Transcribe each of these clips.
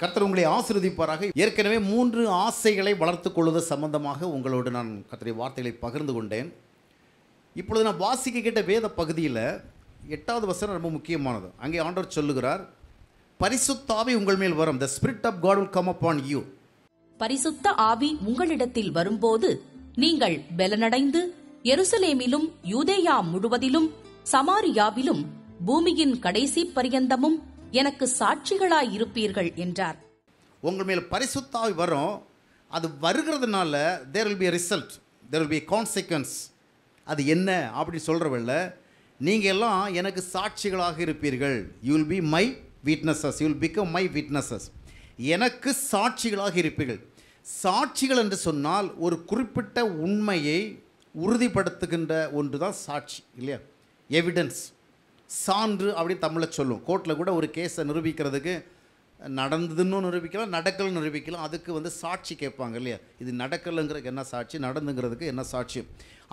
கர்த்தர் உங்களை ஆசிரியப்பாராக ஏற்கனவே மூன்று ஆசைகளை வளர்த்து கொள்வது சம்பந்தமாக உங்களோடு நான் கர்த்தருடைய வார்த்தைகளை பகிர்ந்து கொண்டேன் இப்பொழுது நான் வாசிக்க கேட்ட வேத பகுதியில் எட்டாவது வசனம் ரொம்ப முக்கியமானது அங்கே ஆண்டவர் சொல்லுகிறார் பரிசுத்தாவி உங்கள் மேல் வரும் the Spirit of God will come on you பரிசுத்த ஆவி உங்களிடத்தில் வரும்போது நீங்கள் பலனடைந்து எருசலேமிலும் யூதேயா முழுவதிலும் சமாரியாவிலும் பூமியின் கடைசி பரியந்தமும் எனக்கு சாட்சிகளாய் இருப்பீர்கள் என்றார் உங்கள் மேல் பரிசுத்தாய் வரும் அது வருகிறதுனால there will be result there will be consequence அது என்ன அப்படின்னு சொல்கிறவில்ல நீங்கள் எல்லாம் எனக்கு சாட்சிகளாக இருப்பீர்கள் you will be my witnesses you will become my witnesses எனக்கு சாட்சிகளாக இருப்பீர்கள் சாட்சிகள் என்று சொன்னால் ஒரு குறிப்பிட்ட உண்மையை உறுதிப்படுத்துகின்ற ஒன்று தான் சாட்சி இல்லையா எவிடன்ஸ் சான்று அப்படின்னு தமிழை சொல்லும் கோர்ட்டில் கூட ஒரு கேஸை நிரூபிக்கிறதுக்கு நடந்ததுன்னு நிரூபிக்கலாம் நடக்கலன்னு நிரூபிக்கலாம் அதுக்கு வந்து சாட்சி கேட்பாங்க இல்லையா இது நடக்கலைங்கிறதுக்கு என்ன சாட்சி நடந்துங்கிறதுக்கு என்ன சாட்சி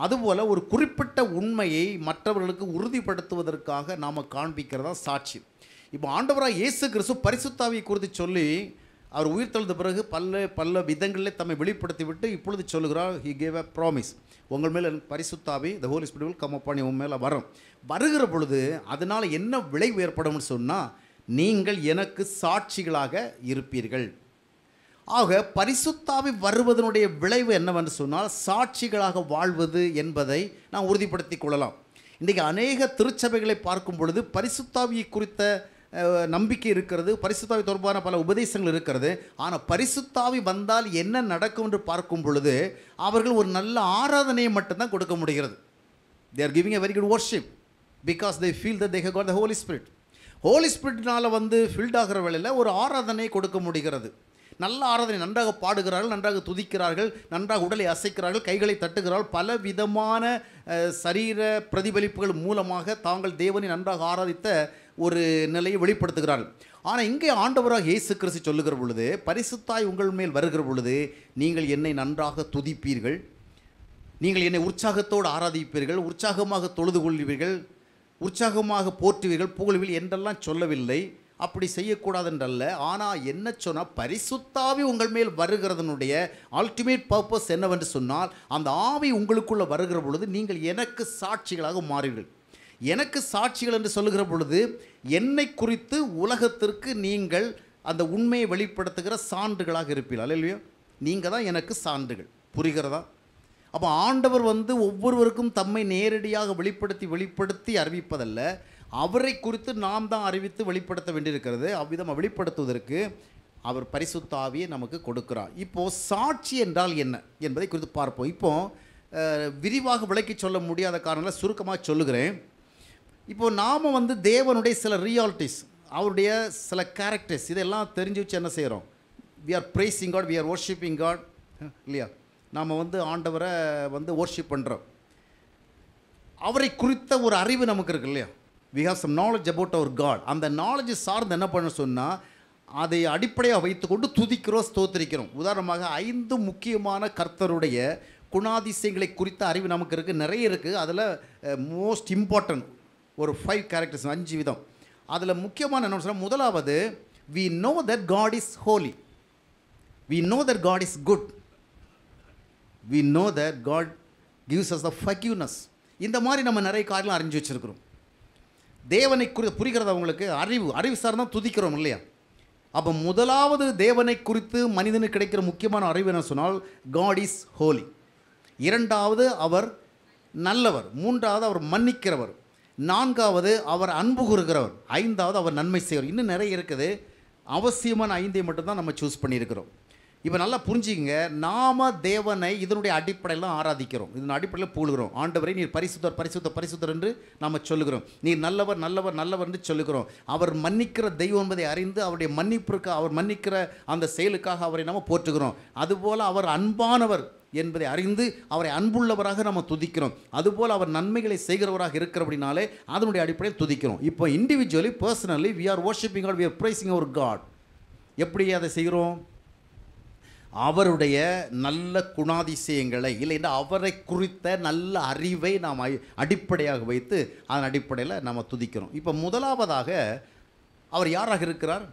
அதுபோல் ஒரு குறிப்பிட்ட உண்மையை மற்றவர்களுக்கு உறுதிப்படுத்துவதற்காக நாம் காண்பிக்கிறதா சாட்சி இப்போ ஆண்டவராக இயேசு கிறிஸ்து பரிசுத்தாவியை குறித்து சொல்லி அவர் உயிர் தெழுந்த பிறகு பல்ல பல்ல விதங்களிலே தம்மை வெளிப்படுத்தி விட்டு இப்பொழுது சொல்லுகிறார் ஹி கேவ் அ ப்ராமிஸ் உங்கள் மேல் பரிசுத்தாவி the Holy Spirit will come உன் மேலே வரும் வருகிற பொழுது அதனால் என்ன விளைவு ஏற்படும்னு சொன்னால் நீங்கள் எனக்கு சாட்சிகளாக இருப்பீர்கள் ஆக பரிசுத்தாவி வருவதனுடைய விளைவு என்னவென்று சொன்னால் சாட்சிகளாக வாழ்வது என்பதை நான் உறுதிப்படுத்தி கொள்ளலாம் இன்றைக்கி அநேக திருச்சபைகளை பார்க்கும் பொழுது பரிசுத்தாவியை குறித்த நம்பிக்கை இருக்கிறது பரிசுத்தாவி தொடர்பான பல உபதேசங்கள் இருக்கிறது ஆனால் பரிசுத்தாவி வந்தால் என்ன நடக்கும் என்று பார்க்கும் பொழுது அவர்கள் ஒரு நல்ல ஆராதனையை மட்டும்தான் கொடுக்க முடிகிறது they are giving a very good worship because they feel the they the Holy Spirit Holy ஸ்பிரிட்னால் வந்து ஃபில்ட் ஆகிற வேலையில் ஒரு ஆராதனை கொடுக்க முடிகிறது நல்ல ஆராதனை நன்றாக பாடுகிறார்கள் நன்றாக துதிக்கிறார்கள் நன்றாக உடலை அசைக்கிறார்கள் கைகளை தட்டுகிறார்கள் பல விதமான சரீர பிரதிபலிப்புகள் மூலமாக தாங்கள் தேவனை நன்றாக ஆராதித்த ஒரு நிலையை வெளிப்படுத்துகிறார்கள் ஆனால் இங்கே ஆண்டவராக இயேசு கிறிஸ்து சொல்லுகிற பொழுது பரிசுத்தாய் உங்கள் மேல் வருகிற பொழுது நீங்கள் என்னை நன்றாக துதிப்பீர்கள் நீங்கள் என்னை உற்சாகத்தோடு ஆராதிப்பீர்கள் உற்சாகமாக தொழுது கொள்வீர்கள் உற்சாகமாக போற்றுவீர்கள் புகழ்வில் என்றெல்லாம் சொல்லவில்லை அப்படி செய்யக்கூடாதுன்றல்ல ஆனால் என்ன சொன்னால் பரிசுத்தாவி உங்கள் மேல் வருகிறதனுடைய அல்டிமேட் பர்பஸ் என்னவென்று சொன்னால் அந்த ஆவி உங்களுக்குள்ளே வருகிற பொழுது நீங்கள் எனக்கு சாட்சிகளாக மாறுவீர்கள் எனக்கு சாட்சிகள் என்று சொல்லுகிற பொழுது என்னை குறித்து உலகத்திற்கு நீங்கள் அந்த உண்மையை வெளிப்படுத்துகிற சான்றுகளாக இருப்பீர்கள் அல்லையோ நீங்கள் தான் எனக்கு சான்றுகள் புரிகிறதா அப்போ ஆண்டவர் வந்து ஒவ்வொருவருக்கும் தம்மை நேரடியாக வெளிப்படுத்தி வெளிப்படுத்தி அறிவிப்பதல்ல அவரை குறித்து நாம் தான் அறிவித்து வெளிப்படுத்த வேண்டியிருக்கிறது அவ்விதம் வெளிப்படுத்துவதற்கு அவர் பரிசுத்தாவியை நமக்கு கொடுக்கிறார் இப்போது சாட்சி என்றால் என்ன என்பதை குறித்து பார்ப்போம் இப்போது விரிவாக விளக்கி சொல்ல முடியாத காரணத்தில் சுருக்கமாக சொல்லுகிறேன் இப்போது நாம் வந்து தேவனுடைய சில ரியாலிட்டிஸ் அவருடைய சில கேரக்டர்ஸ் இதெல்லாம் தெரிஞ்சு வச்சு என்ன செய்கிறோம் we are praising God we are worshipping God இல்லையா நாம் வந்து ஆண்டவரை வந்து ஒர்ஷிப் பண்ணுறோம் அவரை குறித்த ஒரு அறிவு நமக்கு இருக்கு இல்லையா we have some knowledge about our God அந்த நாலேஜ் சார்ந்து என்ன பண்ண சொன்னால் அதை அடிப்படையாக வைத்துக்கொண்டு துதிக்கிறோம் ஸ்தோத்திரிக்கிறோம் உதாரணமாக ஐந்து முக்கியமான கர்த்தருடைய குணாதிசயங்களை குறித்த அறிவு நமக்கு இருக்குது நிறைய இருக்குது அதில் மோஸ்ட் இம்பார்ட்டன்ட் ஒரு ஃபைவ் கேரக்டர்ஸ் அஞ்சு விதம் அதில் முக்கியமான என்ன சொன்னால் முதலாவது we know that God is holy we know that God is good we know that God gives us the forgiveness இந்த மாதிரி நம்ம நிறைய காரியம் அறிஞ்சு வச்சுருக்கிறோம் தேவனை குறித்து புரிகிறது அவங்களுக்கு அறிவு அறிவு சார் தான் துதிக்கிறோம் இல்லையா அப்போ முதலாவது தேவனை குறித்து மனிதனுக்கு கிடைக்கிற முக்கியமான அறிவு என்ன சொன்னால் காட் இஸ் ஹோலி இரண்டாவது அவர் நல்லவர் மூன்றாவது அவர் மன்னிக்கிறவர் நான்காவது அவர் அன்பு கூறுகிறவர் ஐந்தாவது அவர் நன்மை செய்வர் இன்னும் நிறைய இருக்குது அவசியமான ஐந்தை மட்டும்தான் நம்ம சூஸ் பண்ணியிருக்கிறோம் இப்போ நல்லா புரிஞ்சுங்க நாம தேவனை இதனுடைய அடிப்படையில் ஆராதிக்கிறோம் இதன் அடிப்படையில் பூழுகிறோம் ஆண்டவரை நீர் பரிசுத்தர் பரிசுத்த பரிசுத்தர் என்று நாம் சொல்லுகிறோம் நீர் நல்லவர் நல்லவர் நல்லவர் என்று சொல்லுகிறோம் அவர் மன்னிக்கிற தெய்வம் என்பதை அறிந்து அவருடைய மன்னிப்பிற்கு அவர் மன்னிக்கிற அந்த செயலுக்காக அவரை நாம் போற்றுகிறோம் அதுபோல் அவர் அன்பானவர் என்பதை அறிந்து அவரை அன்புள்ளவராக நம்ம துதிக்கிறோம் அதுபோல் அவர் நன்மைகளை செய்கிறவராக இருக்கிற அப்படின்னாலே அதனுடைய அடிப்படையில் துதிக்கிறோம் இப்போ individually personally we are worshipping are we are praising our God எப்படி அதை செய்கிறோம் அவருடைய நல்ல குணாதிசயங்களை இல்லைன்னா அவரை குறித்த நல்ல அறிவை நாம் அடிப்படையாக வைத்து அதன் அடிப்படையில் நம்ம துதிக்கிறோம் இப்போ முதலாவதாக அவர் யாராக இருக்கிறார்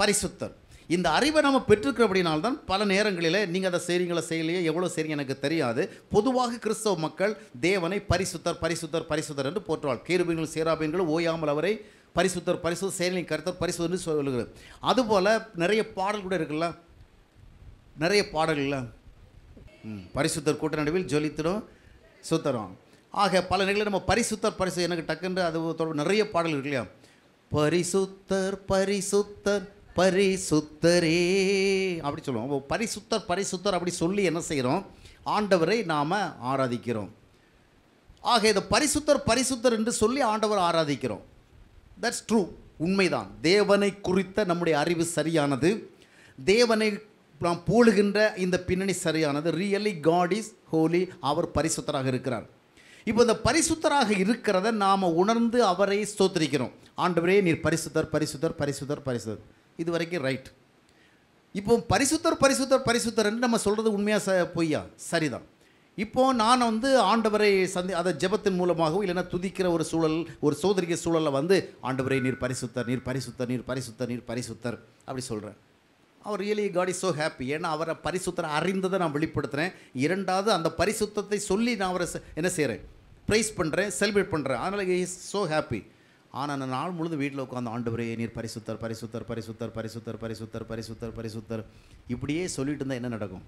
பரிசுத்தர் இந்த அறிவை நம்ம பெற்றுக்கிற அப்படின்னால்தான் பல நேரங்களில் நீங்கள் அதை செய்கிறீங்களா செய்யலையே எவ்வளோ செய்றீங்க எனக்கு தெரியாது பொதுவாக கிறிஸ்தவ மக்கள் தேவனை பரிசுத்தர் பரிசுத்தர் பரிசுத்தர் என்று போற்றுவாள் கேருபீன்கள் சேராபீன்களும் ஓயாமல் அவரை பரிசுத்தர் பரிசு செயலின் கருத்தர் பரிசுத்தர்னு சொல்லுகிறது அதுபோல் நிறைய பாடல் கூட இருக்குல்ல நிறைய பாடல்கள்ல பரிசுத்தர் கூட்ட நடுவில் ஜொலித்திடும் சுத்தரும் ஆக பல நிலையில் நம்ம பரிசுத்தர் பரிசு எனக்கு டக்குன்று அது தொடர்பு நிறைய பாடல் இருக்கு இல்லையா பரிசுத்தர் பரிசுத்தர் பரிசுத்தரே அப்படி சொல்லுவோம் பரிசுத்தர் பரிசுத்தர் அப்படி சொல்லி என்ன செய்கிறோம் ஆண்டவரை நாம் ஆராதிக்கிறோம் ஆக இதை பரிசுத்தர் பரிசுத்தர் என்று சொல்லி ஆண்டவர் ஆராதிக்கிறோம் தட்ஸ் ட்ரூ உண்மைதான் தேவனை குறித்த நம்முடைய அறிவு சரியானது தேவனை நாம் போழுகின்ற இந்த பின்னணி சரியானது ரியலி காட் இஸ் ஹோலி அவர் பரிசுத்தராக இருக்கிறார் இப்போ இந்த பரிசுத்தராக இருக்கிறத நாம் உணர்ந்து அவரை ஸ்தோத்திரிக்கிறோம் ஆண்டவரே நீர் பரிசுத்தர் பரிசுத்தர் பரிசுத்தர் பரிசுத்தர் இது வரைக்கும் ரைட் இப்போ பரிசுத்தர் பரிசுத்தர் பரிசுத்தர்ன்னு நம்ம சொல்கிறது உண்மையாக ச பொய்யா சரிதான் இப்போது நான் வந்து ஆண்டவரை சந்தி அதை ஜெபத்தின் மூலமாகவும் இல்லைன்னா துதிக்கிற ஒரு சூழல் ஒரு சோதரிக சூழலில் வந்து ஆண்டவரை நீர் பரிசுத்தர் நீர் பரிசுத்தர் நீர் பரிசுத்தர் நீர் பரிசுத்தர் அப்படி சொல்கிறேன் அவர் really God is so happy ஏன்னா அவரை பரிசுத்தரை அறிந்ததை நான் வெளிப்படுத்துகிறேன் இரண்டாவது அந்த பரிசுத்தத்தை சொல்லி நான் அவரை என்ன செய்கிறேன் ப்ரைஸ் பண்ணுறேன் செலிப்ரேட் பண்ணுறேன் அதனால் இஸ் ஸோ ஹாப்பி ஆனால் நான் நாள் முழுது வீட்டில் உட்காந்து வரையே நீர் பரிசுத்தர் பரிசுத்தர் பரிசுத்தர் பரிசுத்தர் பரிசுத்தர் பரிசுத்தர் பரிசுத்தர் இப்படியே சொல்லிட்டு இருந்தால் என்ன நடக்கும்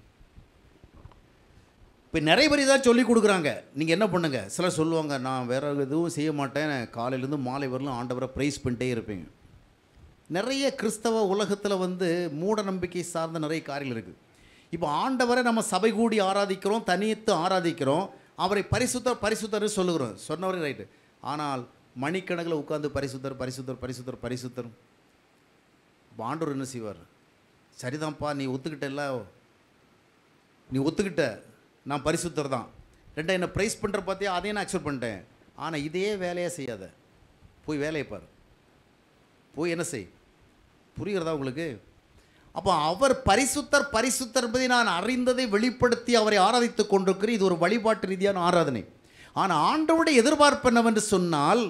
இப்போ நிறைய பேர் இதாக சொல்லி கொடுக்குறாங்க நீங்கள் என்ன பண்ணுங்க சிலர் சொல்லுவாங்க நான் வேற எதுவும் செய்ய மாட்டேன் காலையிலேருந்து மாலை வரலும் ஆண்டவரை ப்ரைஸ் பண்ணிட்டே இருப்பேன் நிறைய கிறிஸ்தவ உலகத்தில் வந்து மூட நம்பிக்கை சார்ந்த நிறைய காரியங்கள் இருக்குது இப்போ ஆண்டவரை நம்ம சபை கூடி ஆராதிக்கிறோம் தனித்து ஆராதிக்கிறோம் அவரை பரிசுத்தர் பரிசுத்தர்னு சொல்லுகிறோம் சொன்னவரே ரைட்டு ஆனால் மணிக்கணக்கில் உட்காந்து பரிசுத்தர் பரிசுத்தர் பரிசுத்தர் பரிசுத்தர் பாண்டூர் என்ன செய்வார் சரிதான்ப்பா நீ ஒத்துக்கிட்டல்ல நீ ஒத்துக்கிட்ட நான் பரிசுத்தர் தான் ரெண்டா என்னை ப்ரைஸ் பண்ணுற பார்த்தியா அதையும் நான் அக்செப்ட் பண்ணிட்டேன் ஆனால் இதையே வேலையாக செய்யாத போய் வேலையை பார் போய் என்ன செய் புரிகிறதா உங்களுக்கு அப்போ அவர் பரிசுத்தர் பரிசுத்தர் என்பதை நான் அறிந்ததை வெளிப்படுத்தி அவரை ஆராதித்து கொண்டிருக்கிறேன் இது ஒரு வழிபாட்டு ரீதியான ஆராதனை ஆனால் ஆண்டவுடைய எதிர்பார்ப்பு என்னவென்று சொன்னால்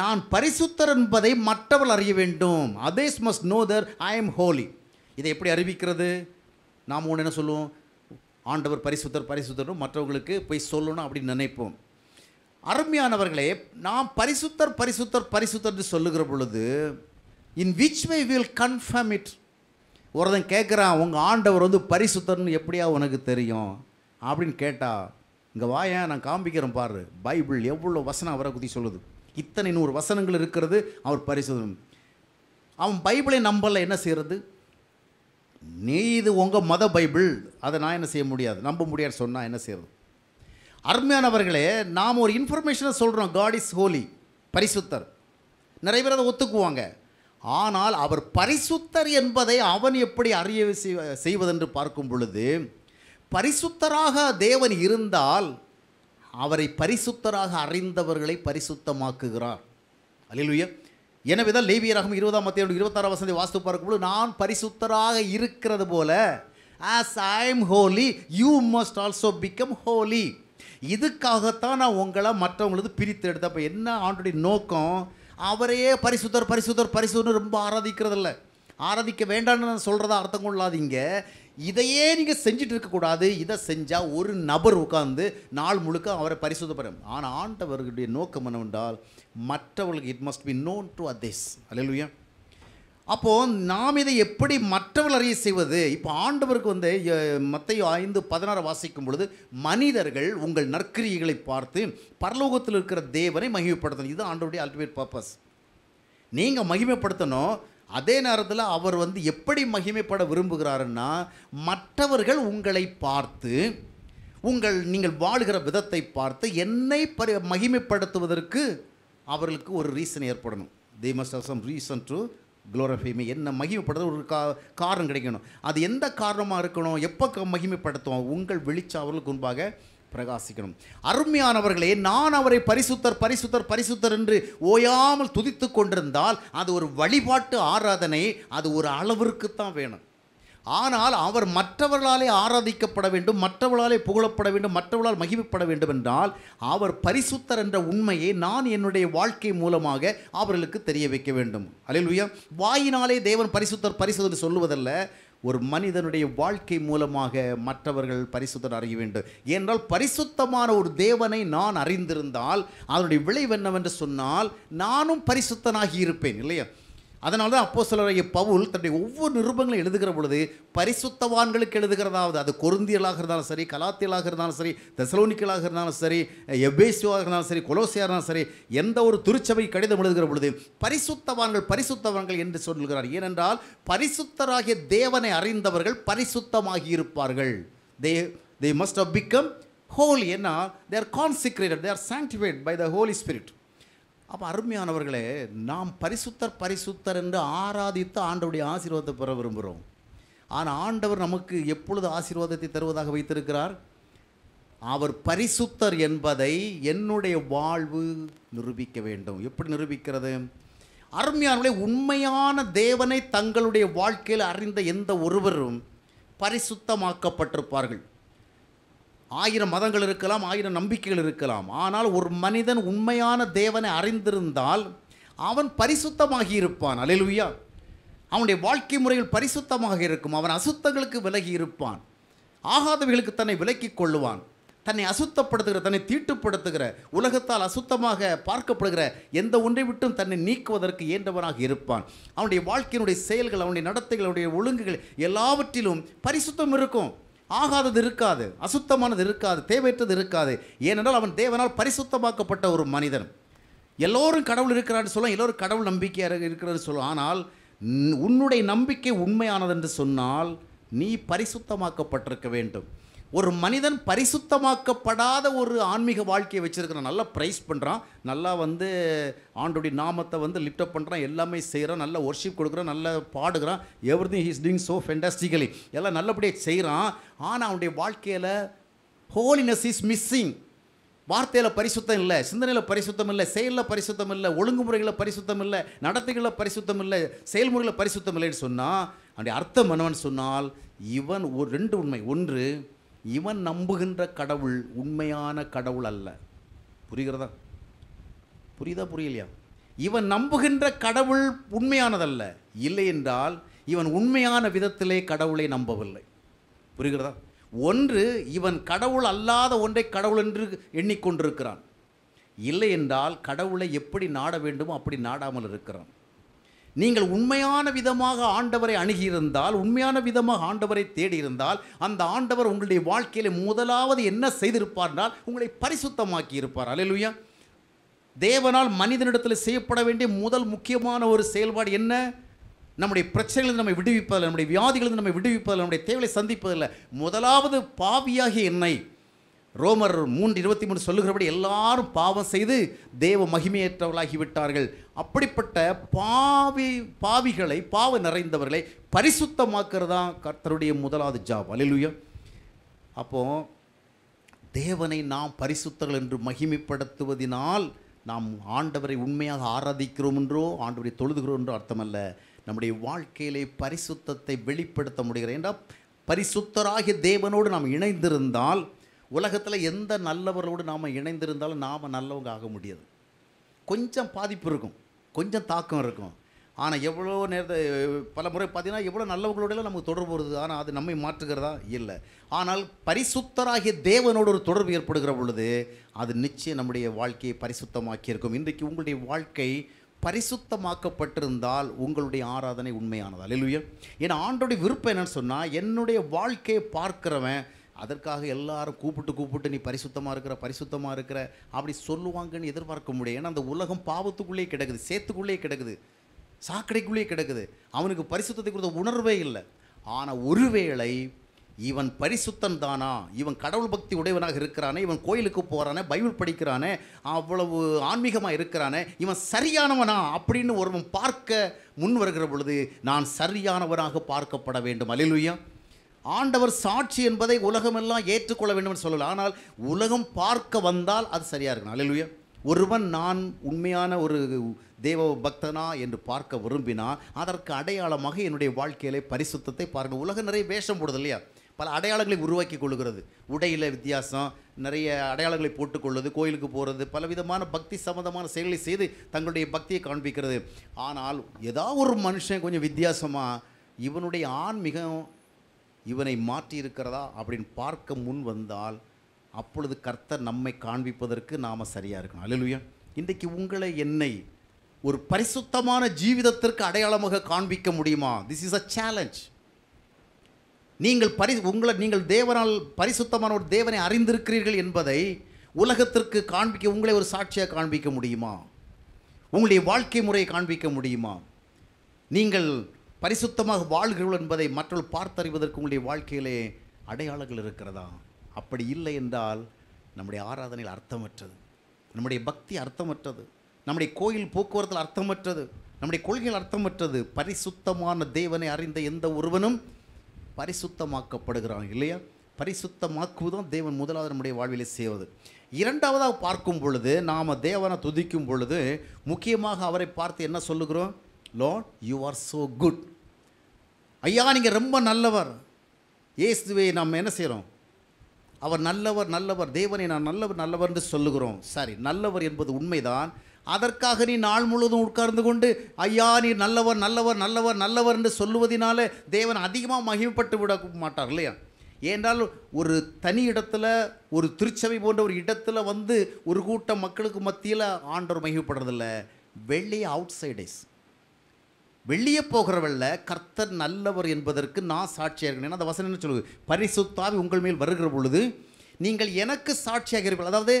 நான் பரிசுத்தர் என்பதை மற்றவள் அறிய வேண்டும் others must know that I am holy இதை எப்படி அறிவிக்கிறது நாம் ஒன்று என்ன சொல்லுவோம் ஆண்டவர் பரிசுத்தர் பரிசுத்தரும் மற்றவங்களுக்கு போய் சொல்லணும் அப்படின்னு நினைப்போம் அருமையானவர்களே நாம் பரிசுத்தர் பரிசுத்தர் பரிசுத்தர்னு சொல்லுகிற பொழுது in which way will confirm it ஒருதன் கேட்குறான் உங்கள் ஆண்டவர் வந்து பரிசுத்தர்னு எப்படியா உனக்கு தெரியும் அப்படின்னு கேட்டால் இங்கே வாயன் நான் காமிக்கிறேன் பாரு பைபிள் எவ்வளோ வசனம் அவரை குத்தி சொல்லுது இத்தனை நூறு வசனங்கள் இருக்கிறது அவர் பரிசுதம் அவன் பைபிளை நம்பலை என்ன செய்கிறது நீ இது உங்கள் மத பைபிள் அதை நான் என்ன செய்ய முடியாது நம்ப முடியாது சொன்னால் என்ன செய்கிறது அருமையானவர்களே நாம் ஒரு இன்ஃபர்மேஷனை சொல்கிறோம் காட் இஸ் ஹோலி பரிசுத்தர் நிறைய பேர் அதை ஒத்துக்குவாங்க ஆனால் அவர் பரிசுத்தர் என்பதை அவன் எப்படி அறிய செய்வதென்று பார்க்கும் பொழுது பரிசுத்தராக தேவன் இருந்தால் அவரை பரிசுத்தராக அறிந்தவர்களை பரிசுத்தமாக்குகிறார் அலிலுய எனவேதான் லேவியராகும் இருபதாம் மத்திய இருபத்தாறாம் வசந்தி வாஸ்து பார்க்கும்போது நான் பரிசுத்தராக இருக்கிறது போல as I am holy you must also become holy இதுக்காகத்தான் நான் உங்களை மற்றவங்களது பிரித்து எடுத்தேன் அப்போ என்ன ஆண்டுடைய நோக்கம் அவரையே பரிசுத்தர் பரிசுத்தர் பரிசுன்னு ரொம்ப ஆராதிக்கிறதில்ல ஆராதிக்க வேண்டாம்னு நான் சொல்கிறத அர்த்தம் கொள்ளாதீங்க இதையே நீங்கள் செஞ்சுட்டு இருக்கக்கூடாது இதை செஞ்சால் ஒரு நபர் உட்காந்து நாள் முழுக்க அவரை பரிசுத்தப்படும் ஆனால் ஆண்டவர்களுடைய நோக்கம் என்னவென்றால் மற்றவர்களுக்கு it must be known to others hallelujah அப்போது நாம் இதை எப்படி மற்றவர்கள் அறிய செய்வது இப்போ ஆண்டவருக்கு வந்து மத்தையும் ஐந்து பதினாறு வாசிக்கும் பொழுது மனிதர்கள் உங்கள் நற்கிரியைகளை பார்த்து பரலோகத்தில் இருக்கிற தேவனை மகிமைப்படுத்தணும் இது ஆண்டவருடைய அல்டிமேட் பர்பஸ் நீங்கள் மகிமைப்படுத்தணும் அதே நேரத்தில் அவர் வந்து எப்படி மகிமைப்பட விரும்புகிறாருன்னா மற்றவர்கள் உங்களை பார்த்து உங்கள் நீங்கள் வாழுகிற விதத்தை பார்த்து என்னை பரி மகிமைப்படுத்துவதற்கு அவர்களுக்கு ஒரு ரீசன் ஏற்படணும் they must have some reason to glorify me என்ன மகிமைப்படுத்த ஒரு கா காரணம் கிடைக்கணும் அது எந்த காரணமாக இருக்கணும் எப்போ மகிமைப்படுத்தும் உங்கள் வெளிச்சம் அவர்களுக்கு முன்பாக பிரகாசிக்கணும் அருமையானவர்களே நான் அவரை பரிசுத்தர் பரிசுத்தர் பரிசுத்தர் என்று ஓயாமல் துதித்து கொண்டிருந்தால் அது ஒரு வழிபாட்டு ஆராதனை அது ஒரு அளவிற்கு தான் வேணும் ஆனால் அவர் மற்றவர்களாலே ஆராதிக்கப்பட வேண்டும் மற்றவர்களாலே புகழப்பட வேண்டும் மற்றவர்களால் மகிழ்வுப்பட வேண்டும் என்றால் அவர் பரிசுத்தர் என்ற உண்மையை நான் என்னுடைய வாழ்க்கை மூலமாக அவர்களுக்கு தெரிய வைக்க வேண்டும் அலையிலுயா வாயினாலே தேவன் பரிசுத்தர் பரிசுத்தர் சொல்லுவதல்ல ஒரு மனிதனுடைய வாழ்க்கை மூலமாக மற்றவர்கள் பரிசுத்தன் அறிய வேண்டும் என்றால் பரிசுத்தமான ஒரு தேவனை நான் அறிந்திருந்தால் அதனுடைய விளைவு என்னவென்று சொன்னால் நானும் பரிசுத்தனாகி இருப்பேன் இல்லையா அதனால தான் அப்போ சிலரைய பவுல் தன்னுடைய ஒவ்வொரு நிருபங்களும் எழுதுகிற பொழுது பரிசுத்தவான்களுக்கு எழுதுகிறதாவது அது கொருந்தியலாக இருந்தாலும் சரி கலாத்தியலாக இருந்தாலும் சரி தெசலோனிக்கலாக இருந்தாலும் சரி எபேசியோவாக இருந்தாலும் சரி கொலோசியாக இருந்தாலும் சரி எந்த ஒரு திருச்சபை கடிதம் எழுதுகிற பொழுது பரிசுத்தவான்கள் பரிசுத்தவான்கள் என்று சொல்கிறார் ஏனென்றால் பரிசுத்தராகிய தேவனை அறிந்தவர்கள் பரிசுத்தமாகி இருப்பார்கள் they they must have become holy என்ன they're consecrated they're sanctified by the Holy Spirit அப்போ அருமையானவர்களே நாம் பரிசுத்தர் பரிசுத்தர் என்று ஆராதித்து ஆண்டவுடைய ஆசீர்வாதத்தை பெற விரும்புகிறோம் ஆனால் ஆண்டவர் நமக்கு எப்பொழுது ஆசீர்வாதத்தை தருவதாக வைத்திருக்கிறார் அவர் பரிசுத்தர் என்பதை என்னுடைய வாழ்வு நிரூபிக்க வேண்டும் எப்படி நிரூபிக்கிறது அருமையானவர்களே உண்மையான தேவனை தங்களுடைய வாழ்க்கையில் அறிந்த எந்த ஒருவரும் பரிசுத்தமாக்கப்பட்டிருப்பார்கள் ஆயிரம் மதங்கள் இருக்கலாம் ஆயிரம் நம்பிக்கைகள் இருக்கலாம் ஆனால் ஒரு மனிதன் உண்மையான தேவனை அறிந்திருந்தால் அவன் பரிசுத்தமாகி இருப்பான் அலையிலுயா அவனுடைய வாழ்க்கை முறையில் பரிசுத்தமாக இருக்கும் அவன் அசுத்தங்களுக்கு விலகி இருப்பான் ஆகாதவைகளுக்கு தன்னை விலக்கி கொள்ளுவான் தன்னை அசுத்தப்படுத்துகிற தன்னை தீட்டுப்படுத்துகிற உலகத்தால் அசுத்தமாக பார்க்கப்படுகிற எந்த ஒன்றை விட்டும் தன்னை நீக்குவதற்கு ஏண்டவனாக இருப்பான் அவனுடைய வாழ்க்கையினுடைய செயல்கள் அவனுடைய நடத்தைகள் அவனுடைய ஒழுங்குகள் எல்லாவற்றிலும் பரிசுத்தம் இருக்கும் ஆகாதது இருக்காது அசுத்தமானது இருக்காது தேவையற்றது இருக்காது ஏனென்றால் அவன் தேவனால் பரிசுத்தமாக்கப்பட்ட ஒரு மனிதன் எல்லோரும் கடவுள் இருக்கிறான்னு சொல்லும் எல்லோரும் கடவுள் நம்பிக்கையாக இருக்கிறான்னு சொல்லும் ஆனால் உன்னுடைய நம்பிக்கை உண்மையானது என்று சொன்னால் நீ பரிசுத்தமாக்கப்பட்டிருக்க வேண்டும் ஒரு மனிதன் பரிசுத்தமாக்கப்படாத ஒரு ஆன்மீக வாழ்க்கையை வச்சுருக்கிறான் நல்லா ப்ரைஸ் பண்ணுறான் நல்லா வந்து ஆண்டோடைய நாமத்தை வந்து லிஃப்டப் பண்ணுறான் எல்லாமே செய்கிறான் நல்லா ஒர்ஷிப் கொடுக்குறான் நல்லா பாடுகிறான் everything he's doing so fantastically எல்லாம் நல்லபடியாக செய்கிறான் ஆனால் அவனுடைய வாழ்க்கையில் ஹோலினஸ் இஸ் மிஸ்ஸிங் வார்த்தையில் பரிசுத்தம் இல்லை சிந்தனையில் பரிசுத்தம் இல்லை செயலில் பரிசுத்தம் இல்லை ஒழுங்குமுறைகளில் பரிசுத்தம் இல்லை நடத்தைகளில் பரிசுத்தம் இல்லை செயல்முறையில் பரிசுத்தம் இல்லைன்னு சொன்னால் அவனுடைய அர்த்தம் என்னவன் சொன்னால் இவன் ஒரு ரெண்டு உண்மை ஒன்று இவன் நம்புகின்ற கடவுள் உண்மையான கடவுள் அல்ல புரிகிறதா புரியுதா புரியலையா இவன் நம்புகின்ற கடவுள் உண்மையானதல்ல இல்லை என்றால் இவன் உண்மையான விதத்திலே கடவுளை நம்பவில்லை புரிகிறதா ஒன்று இவன் கடவுள் அல்லாத ஒன்றை கடவுள் என்று எண்ணிக்கொண்டிருக்கிறான் இல்லை என்றால் கடவுளை எப்படி நாட வேண்டுமோ அப்படி நாடாமல் இருக்கிறான் நீங்கள் உண்மையான விதமாக ஆண்டவரை அணுகியிருந்தால் உண்மையான விதமாக ஆண்டவரை தேடியிருந்தால் அந்த ஆண்டவர் உங்களுடைய வாழ்க்கையில் முதலாவது என்ன செய்திருப்பார் என்றால் உங்களை பரிசுத்தமாக்கி இருப்பார் அலையிலுயா தேவனால் மனிதனிடத்தில் செய்யப்பட வேண்டிய முதல் முக்கியமான ஒரு செயல்பாடு என்ன நம்முடைய பிரச்சனைகளை நம்மை விடுவிப்பதில் நம்முடைய வியாதிகளை நம்மை விடுவிப்பதில் நம்முடைய தேவையை சந்திப்பதில் முதலாவது பாவியாகிய என்னை ரோமர் மூன்று இருபத்தி மூணு சொல்லுகிறபடி எல்லாரும் பாவம் செய்து தேவ மகிமையற்றவர்களாகிவிட்டார்கள் அப்படிப்பட்ட பாவி பாவிகளை பாவ நிறைந்தவர்களை பரிசுத்தமாக்குறதா கர்த்தருடைய முதலாவது ஜாப் அலிலுயா அப்போது தேவனை நாம் பரிசுத்தர்கள் என்று மகிமைப்படுத்துவதினால் நாம் ஆண்டவரை உண்மையாக ஆராதிக்கிறோம் என்றோ ஆண்டவரை தொழுதுகிறோம் என்றோ அர்த்தமல்ல நம்முடைய வாழ்க்கையிலே பரிசுத்தத்தை வெளிப்படுத்த முடிகிற என்றால் பரிசுத்தராகிய தேவனோடு நாம் இணைந்திருந்தால் உலகத்தில் எந்த நல்லவர்களோடு நாம் இணைந்திருந்தாலும் நாம் நல்லவங்க ஆக முடியாது கொஞ்சம் பாதிப்பு இருக்கும் கொஞ்சம் தாக்கம் இருக்கும் ஆனால் எவ்வளோ நேரத்தை பல முறை பார்த்தீங்கன்னா எவ்வளோ நல்லவங்களோடலாம் நமக்கு தொடர்பு வருது ஆனால் அது நம்மை மாற்றுகிறதா இல்லை ஆனால் பரிசுத்தராகிய தேவனோடு ஒரு தொடர்பு ஏற்படுகிற பொழுது அது நிச்சயம் நம்முடைய வாழ்க்கையை பரிசுத்தமாக்கி இருக்கும் இன்றைக்கு உங்களுடைய வாழ்க்கை பரிசுத்தமாக்கப்பட்டிருந்தால் உங்களுடைய ஆராதனை உண்மையானதா இல்லையா ஏன்னா ஆண்டோடைய விருப்பம் என்னன்னு சொன்னால் என்னுடைய வாழ்க்கையை பார்க்குறவன் அதற்காக எல்லாரும் கூப்பிட்டு கூப்பிட்டு நீ பரிசுத்தமாக இருக்கிற பரிசுத்தமாக இருக்கிற அப்படி சொல்லுவாங்கன்னு எதிர்பார்க்க முடியும் ஏன்னா அந்த உலகம் பாவத்துக்குள்ளேயே கிடக்குது சேத்துக்குள்ளேயே கிடக்குது சாக்கடைக்குள்ளேயே கிடக்குது அவனுக்கு பரிசுத்தத்தை கொடுத்த உணர்வே இல்லை ஆனால் ஒருவேளை இவன் பரிசுத்தன் தானா இவன் கடவுள் பக்தி உடையவனாக இருக்கிறானே இவன் கோயிலுக்கு போகிறானே பைபிள் படிக்கிறானே அவ்வளவு ஆன்மீகமாக இருக்கிறானே இவன் சரியானவனா அப்படின்னு ஒருவன் பார்க்க முன் வருகிற பொழுது நான் சரியானவனாக பார்க்கப்பட வேண்டும் அலிலுயா ஆண்டவர் சாட்சி என்பதை உலகமெல்லாம் ஏற்றுக்கொள்ள வேண்டும் என்று சொல்லல ஆனால் உலகம் பார்க்க வந்தால் அது சரியாக இருக்கணும் அலையிலுயா ஒருவன் நான் உண்மையான ஒரு தேவ பக்தனா என்று பார்க்க விரும்பினால் அதற்கு அடையாளமாக என்னுடைய வாழ்க்கையிலே பரிசுத்தத்தை பார்க்க உலகம் நிறைய வேஷம் போடுது இல்லையா பல அடையாளங்களை உருவாக்கி கொள்கிறது உடையில் வித்தியாசம் நிறைய அடையாளங்களை போட்டுக்கொள்வது கோயிலுக்கு போகிறது பலவிதமான பக்தி சம்மந்தமான செயல்களை செய்து தங்களுடைய பக்தியை காண்பிக்கிறது ஆனால் ஏதாவது ஒரு மனுஷன் கொஞ்சம் வித்தியாசமாக இவனுடைய ஆன்மீகம் இவனை மாற்றி இருக்கிறதா அப்படின்னு பார்க்க முன் வந்தால் அப்பொழுது கர்த்தர் நம்மை காண்பிப்பதற்கு நாம் சரியாக இருக்கணும் அலுவயம் இன்றைக்கு உங்களை என்னை ஒரு பரிசுத்தமான ஜீவிதத்திற்கு அடையாளமாக காண்பிக்க முடியுமா திஸ் இஸ் அ சேலஞ்ச் நீங்கள் பரி உங்களை நீங்கள் தேவனால் பரிசுத்தமான ஒரு தேவனை அறிந்திருக்கிறீர்கள் என்பதை உலகத்திற்கு காண்பிக்க உங்களை ஒரு சாட்சியாக காண்பிக்க முடியுமா உங்களுடைய வாழ்க்கை முறையை காண்பிக்க முடியுமா நீங்கள் பரிசுத்தமாக வாழ்கிறோம் என்பதை மற்றொரு பார்த்தறிவதற்கு உங்களுடைய வாழ்க்கையிலே அடையாளங்கள் இருக்கிறதா அப்படி இல்லை என்றால் நம்முடைய ஆராதனையில் அர்த்தமற்றது நம்முடைய பக்தி அர்த்தமற்றது நம்முடைய கோயில் போக்குவரத்தில் அர்த்தமற்றது நம்முடைய கொள்கையில் அர்த்தமற்றது பரிசுத்தமான தேவனை அறிந்த எந்த ஒருவனும் பரிசுத்தமாக்கப்படுகிறான் இல்லையா பரிசுத்தமாக்குவதும் தேவன் முதலாவது நம்முடைய வாழ்விலே செய்வது இரண்டாவதாக பார்க்கும் பொழுது நாம் தேவனை துதிக்கும் பொழுது முக்கியமாக அவரை பார்த்து என்ன சொல்லுகிறோம் Lord you are so good ஐயா நீங்கள் ரொம்ப நல்லவர் ஏசுவே நாம் என்ன செய்கிறோம் அவர் நல்லவர் நல்லவர் தேவனை நான் நல்லவர் நல்லவர் என்று சொல்லுகிறோம் சாரி நல்லவர் என்பது உண்மைதான் அதற்காக நீ நாள் முழுவதும் உட்கார்ந்து கொண்டு ஐயா நீ நல்லவர் நல்லவர் நல்லவர் நல்லவர் என்று சொல்லுவதினாலே தேவன் அதிகமாக மகிமைப்பட்டு விட மாட்டார் இல்லையா ஏனால் ஒரு தனி இடத்துல ஒரு திருச்சபை போன்ற ஒரு இடத்துல வந்து ஒரு கூட்டம் மக்களுக்கு மத்தியில் ஆண்டோர் மகிமைப்படுறதில்ல வெள்ளி அவுட் சைடர்ஸ் வெளியே போகிறவள்ல கர்த்தர் நல்லவர் என்பதற்கு நான் சாட்சியாக இருக்கணும் அந்த வசனம் என்ன சொல்லுது பரிசுத்தாவி உங்கள் மேல் வருகிற பொழுது நீங்கள் எனக்கு சாட்சியாக இருப்பீர்கள் அதாவது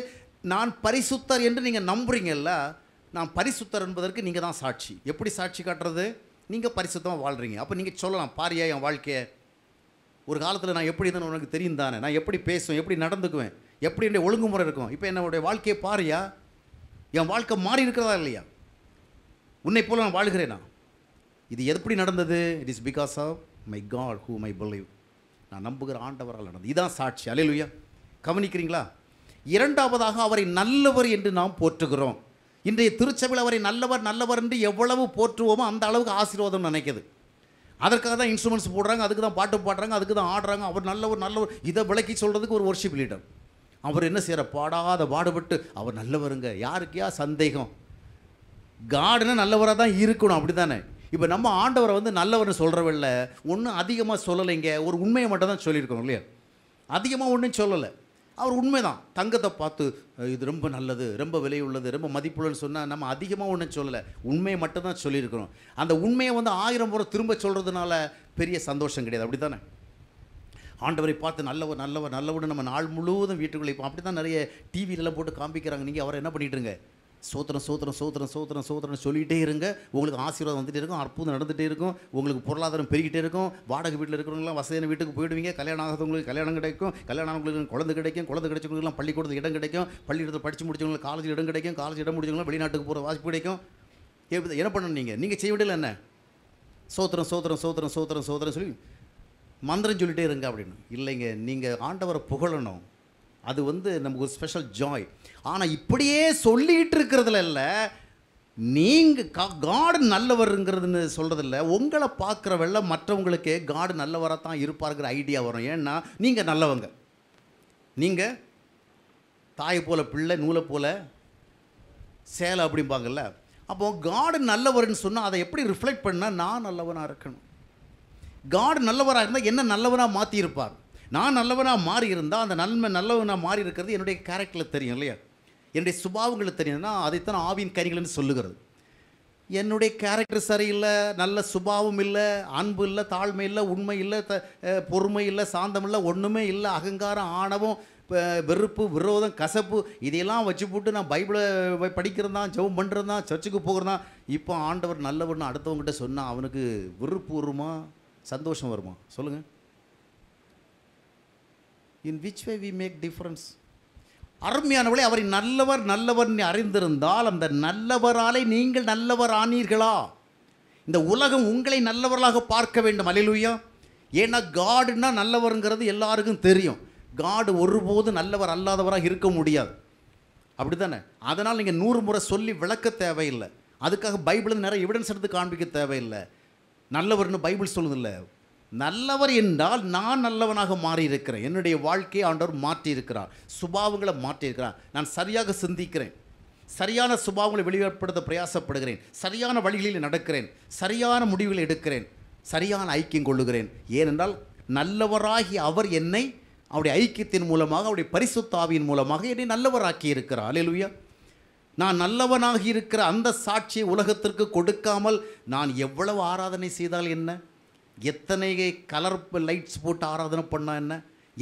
நான் பரிசுத்தர் என்று நீங்கள் நம்புறீங்கல்ல நான் பரிசுத்தர் என்பதற்கு நீங்கள் தான் சாட்சி எப்படி சாட்சி காட்டுறது நீங்கள் பரிசுத்தமாக வாழ்கிறீங்க அப்போ நீங்கள் சொல்லலாம் பாரியா என் வாழ்க்கையை ஒரு காலத்தில் நான் எப்படி இருந்தேன்னு உனக்கு தெரியும் தானே நான் எப்படி பேசுவேன் எப்படி நடந்துக்குவேன் எப்படி என்னுடைய ஒழுங்குமுறை இருக்கும் இப்போ என்னுடைய வாழ்க்கையை பாரியா என் வாழ்க்கை மாறி இருக்கிறதா இல்லையா உன்னை போல் நான் வாழ்கிறேனா இது எப்படி நடந்தது it is because of my God who my believe நான் நம்புகிற ஆண்டவரால் நடந்தது இதுதான் சாட்சி அலையிலுயா கவனிக்கிறீங்களா இரண்டாவதாக அவரை நல்லவர் என்று நாம் போற்றுகிறோம் இன்றைய திருச்சபையில் அவரை நல்லவர் நல்லவர் என்று எவ்வளவு போற்றுவோமோ அந்த அளவுக்கு ஆசீர்வாதம் நினைக்கிது அதற்காக தான் இன்ஸ்ட்ருமெண்ட்ஸ் போடுறாங்க அதுக்கு தான் பாட்டு பாடுறாங்க அதுக்கு தான் ஆடுறாங்க அவர் நல்லவர் நல்லவர் இதை விளக்கி சொல்கிறதுக்கு ஒரு ஒர்ஷிப் லீடர் அவர் என்ன செய்கிற பாடாத பாடுபட்டு அவர் நல்லவருங்க யாருக்கையா சந்தேகம் காடுன்னு நல்லவராக தான் இருக்கணும் அப்படி தானே இப்போ நம்ம ஆண்டவரை வந்து நல்லவர்னு சொல்கிறவில்ல ஒன்றும் அதிகமாக சொல்லலைங்க ஒரு உண்மையை மட்டும் தான் சொல்லியிருக்கோம் இல்லையா அதிகமாக ஒன்றும் சொல்லலை அவர் உண்மை தான் தங்கத்தை பார்த்து இது ரொம்ப நல்லது ரொம்ப விலை உள்ளது ரொம்ப மதிப்புள்ளன்னு சொன்னால் நம்ம அதிகமாக ஒன்றும் சொல்லலை உண்மையை மட்டும் தான் சொல்லியிருக்கிறோம் அந்த உண்மையை வந்து ஆயிரம் முறை திரும்ப சொல்கிறதுனால பெரிய சந்தோஷம் கிடையாது அப்படி தானே ஆண்டவரை பார்த்து நல்லவர் நல்லவர் நல்லவர் நம்ம நாள் முழுவதும் வீட்டுக்குள்ளே இப்போ அப்படி தான் நிறைய டிவியிலலாம் போட்டு காமிக்கிறாங்க நீங்கள் அவரை என்ன பண்ணிட்டுருங்க சோத்திரம் சோத்திரம் சோத்திரம் சோத்திரம் சோத்திரம் சொல்லிகிட்டே இருங்க உங்களுக்கு ஆசீர்வாதம் வந்துகிட்டே இருக்கும் அற்புதம் நடந்துகிட்டே இருக்கும் உங்களுக்கு பொருளாதாரம் பெருகிட்டே இருக்கும் வாடகை வீட்டில் இருக்கிறவங்களாம் வசதியான வீட்டுக்கு போயிடுவீங்க கல்யாணம் ஆகாதவங்களுக்கு கல்யாணம் கிடைக்கும் கல்யாணம் ஆனவங்களுக்கு குழந்தை கிடைக்கும் குழந்தை கிடைச்சவங்களுக்குலாம் பள்ளிக்கூடத்துக்கு இடம் கிடைக்கும் பள்ளிக்கூடத்தில் படித்து முடிச்சவங்களுக்கு காலேஜ் இடம் கிடைக்கும் காலேஜ் இடம் முடிச்சவங்களும் வெளிநாட்டுக்கு போகிற வாய்ப்பு கிடைக்கும் என்ன பண்ணணும் நீங்கள் நீங்கள் செய்ய விடல என்ன சோத்திரம் சோத்திரம் சோத்திரம் சோத்திரம் சோத்திரம் சொல்லி மந்திரம் சொல்லிகிட்டே இருங்க அப்படின்னு இல்லைங்க நீங்கள் ஆண்டவரை புகழணும் அது வந்து நமக்கு ஒரு ஸ்பெஷல் ஜாய் ஆனால் இப்படியே சொல்லிகிட்டு இருக்கிறதுல இல்லை நீங்கள் கா காடு நல்லவருங்கிறதுன்னு சொல்கிறதில்ல உங்களை பார்க்குறவெல்ல மற்றவங்களுக்கு காடு நல்லவராக தான் இருப்பாருங்கிற ஐடியா வரும் ஏன்னா நீங்கள் நல்லவங்க நீங்கள் தாயை போல் பிள்ளை நூலை போல் சேலை அப்படிம்பாங்கல்ல அப்போது காடு நல்லவர்னு சொன்னால் அதை எப்படி ரிஃப்ளெக்ட் பண்ணால் நான் நல்லவனாக இருக்கணும் காடு நல்லவராக இருந்தால் என்ன நல்லவனாக மாற்றியிருப்பார் நான் நல்லவனாக மாறி இருந்தால் அந்த நன்மை நல்லவனாக மாறி இருக்கிறது என்னுடைய கேரக்டரில் தெரியும் இல்லையா என்னுடைய சுபாவங்களை தெரியுதுன்னா அதைத்தான் ஆவியின் கரிகள்னு சொல்லுகிறது என்னுடைய கேரக்டர் சரியில்லை நல்ல சுபாவம் இல்லை அன்பு இல்லை தாழ்மை இல்லை உண்மை இல்லை த பொறுமை இல்லை சாந்தம் இல்லை ஒன்றுமே இல்லை அகங்காரம் ஆணவம் வெறுப்பு விரோதம் கசப்பு இதையெல்லாம் வச்சு போட்டு நான் பைபிளை படிக்கிறதான் ஜெபம் பண்ணுறதா சர்ச்சுக்கு போகிறதா இப்போ ஆண்டவர் நல்லவர்னு அடுத்தவங்ககிட்ட சொன்னால் அவனுக்கு வெறுப்பு வருமா சந்தோஷம் வருமா சொல்லுங்கள் in which way we make difference அருமையானவளை அவரை நல்லவர் நல்லவர் அறிந்திருந்தால் அந்த நல்லவராலே நீங்கள் நல்லவர் ஆனீர்களா இந்த உலகம் உங்களை நல்லவர்களாக பார்க்க வேண்டும் அலிலுயா ஏன்னா காடுனா நல்லவருங்கிறது எல்லாருக்கும் தெரியும் காடு ஒருபோதும் நல்லவர் அல்லாதவராக இருக்க முடியாது அப்படி தானே அதனால் நீங்கள் நூறு முறை சொல்லி விளக்க தேவையில்லை அதுக்காக பைபிள் நிறைய எவிடன்ஸ் எடுத்து காண்பிக்க தேவையில்லை நல்லவர்னு பைபிள் சொல்லுதில்லை நல்லவர் என்றால் நான் நல்லவனாக மாறியிருக்கிறேன் என்னுடைய வாழ்க்கையை ஆண்டவர் மாற்றியிருக்கிறார் சுபாவங்களை மாற்றியிருக்கிறார் நான் சரியாக சிந்திக்கிறேன் சரியான சுபாவங்களை வெளிப்படுத்த பிரயாசப்படுகிறேன் சரியான வழிகளில் நடக்கிறேன் சரியான முடிவுகளை எடுக்கிறேன் சரியான ஐக்கியம் கொள்ளுகிறேன் ஏனென்றால் நல்லவராகி அவர் என்னை அவருடைய ஐக்கியத்தின் மூலமாக அவருடைய பரிசுத்தாவியின் மூலமாக என்னை நல்லவராக்கி இருக்கிறார் அலையலுயா நான் நல்லவனாகி இருக்கிற அந்த சாட்சியை உலகத்திற்கு கொடுக்காமல் நான் எவ்வளவு ஆராதனை செய்தால் என்ன எத்தனை கலர் லைட்ஸ் போட்டு ஆராதனை பண்ணால் என்ன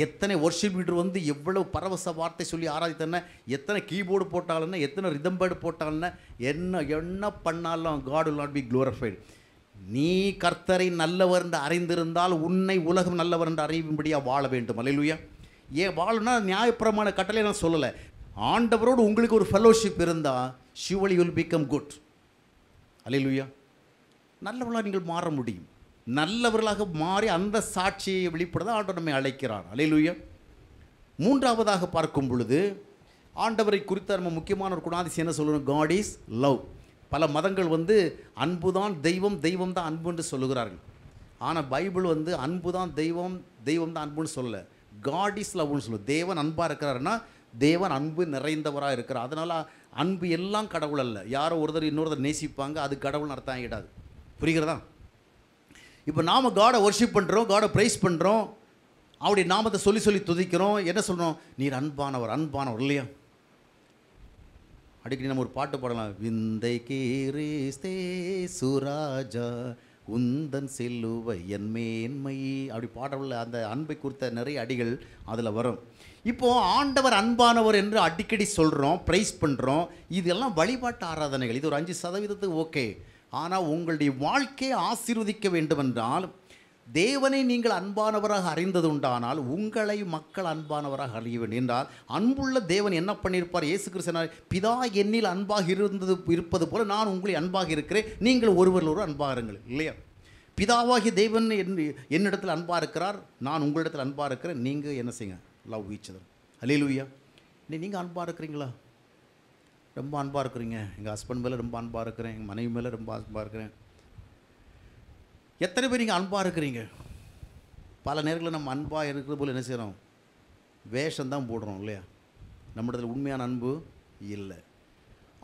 எத்தனை ஒர்ஷிப் மீட்டர் வந்து எவ்வளவு பரவச வார்த்தை சொல்லி என்ன எத்தனை கீபோர்டு போட்டாலும் எத்தனை ரிதம்பேர்டு போட்டாலும் என்ன என்ன பண்ணாலும் God will not be glorified நீ கர்த்தரை நல்லவர் என்று அறிந்திருந்தால் உன்னை உலகம் நல்லவர் என்று அறியும்படியாக வாழ வேண்டும் அலையிலுயா ஏன் வாழும்னா நியாயப்பிரமான கட்டளை நான் சொல்லலை ஆண்டவரோடு உங்களுக்கு ஒரு ஃபெலோஷிப் இருந்தால் ஷிவலி வில் பிகம் குட் அலையிலுயா நல்லவளாக நீங்கள் மாற முடியும் நல்லவர்களாக மாறி அந்த சாட்சியை வெளிப்பட ஆண்டவர் நம்மை அழைக்கிறார் அலையிலுய மூன்றாவதாக பார்க்கும் பொழுது ஆண்டவரை குறித்த நம்ம முக்கியமான ஒரு குணாதிசயம் என்ன சொல்லணும் காட் இஸ் லவ் பல மதங்கள் வந்து அன்பு தான் தெய்வம் தெய்வம் தான் அன்பு என்று சொல்லுகிறார்கள் ஆனால் பைபிள் வந்து அன்பு தான் தெய்வம் தெய்வம் தான் அன்புன்னு சொல்லலை காட் இஸ் லவ்னு சொல்லு தேவன் அன்பாக இருக்கிறாருன்னா தேவன் அன்பு நிறைந்தவராக இருக்கிறார் அதனால் அன்பு எல்லாம் கடவுள் அல்ல யாரோ ஒருத்தர் இன்னொருத்தர் நேசிப்பாங்க அது கடவுள் அர்த்தம் ஆகிடாது புரிகிறதா இப்போ நாம் காடை ஒர்ஷிப் பண்ணுறோம் காடை ப்ரைஸ் பண்ணுறோம் அவருடைய நாமத்தை சொல்லி சொல்லி துதிக்கிறோம் என்ன சொல்கிறோம் நீர் அன்பானவர் அன்பானவர் இல்லையா அடிக்கடி நம்ம ஒரு பாட்டு பாடலாம் விந்தை கீரீஸ்தே சுராஜா உந்தன் செல்லுவை என் மேன்மை அப்படி பாடவுள்ள அந்த அன்பை குறித்த நிறைய அடிகள் அதில் வரும் இப்போது ஆண்டவர் அன்பானவர் என்று அடிக்கடி சொல்கிறோம் ப்ரைஸ் பண்ணுறோம் இதெல்லாம் வழிபாட்டு ஆராதனைகள் இது ஒரு அஞ்சு சதவீதத்துக்கு ஓகே ஆனால் உங்களுடைய வாழ்க்கையை ஆசீர்வதிக்க வேண்டுமென்றால் தேவனை நீங்கள் அன்பானவராக அறிந்தது உண்டானால் உங்களை மக்கள் அன்பானவராக அறிய வேண்டும் என்றால் அன்புள்ள தேவன் என்ன பண்ணியிருப்பார் இயேசு கிருஷ்ணனார் பிதா என்னில் அன்பாக இருந்தது இருப்பது போல நான் உங்களை அன்பாக இருக்கிறேன் நீங்கள் ஒருவர் ஒரு அன்பாக இருங்கள் இல்லையா பிதாவாகிய தேவன் என் என்னிடத்தில் அன்பாக இருக்கிறார் நான் உங்களிடத்தில் அன்பாக இருக்கிறேன் நீங்கள் என்ன செய்யுங்க லவ் ஈச்சதர் அலையிலுயா நீங்கள் அன்பாக இருக்கிறீங்களா ரொம்ப அன்பாக இருக்கிறீங்க எங்கள் ஹஸ்பண்ட் மேலே ரொம்ப அன்பாக இருக்கிறேன் எங்கள் மனைவி மேலே ரொம்ப அன்பாக இருக்கிறேன் எத்தனை பேர் நீங்கள் அன்பாக இருக்கிறீங்க பல நேரங்களில் நம்ம அன்பாக இருக்கிறது போல் என்ன செய்கிறோம் வேஷம் தான் போடுறோம் இல்லையா நம்மிடத்தில் உண்மையான அன்பு இல்லை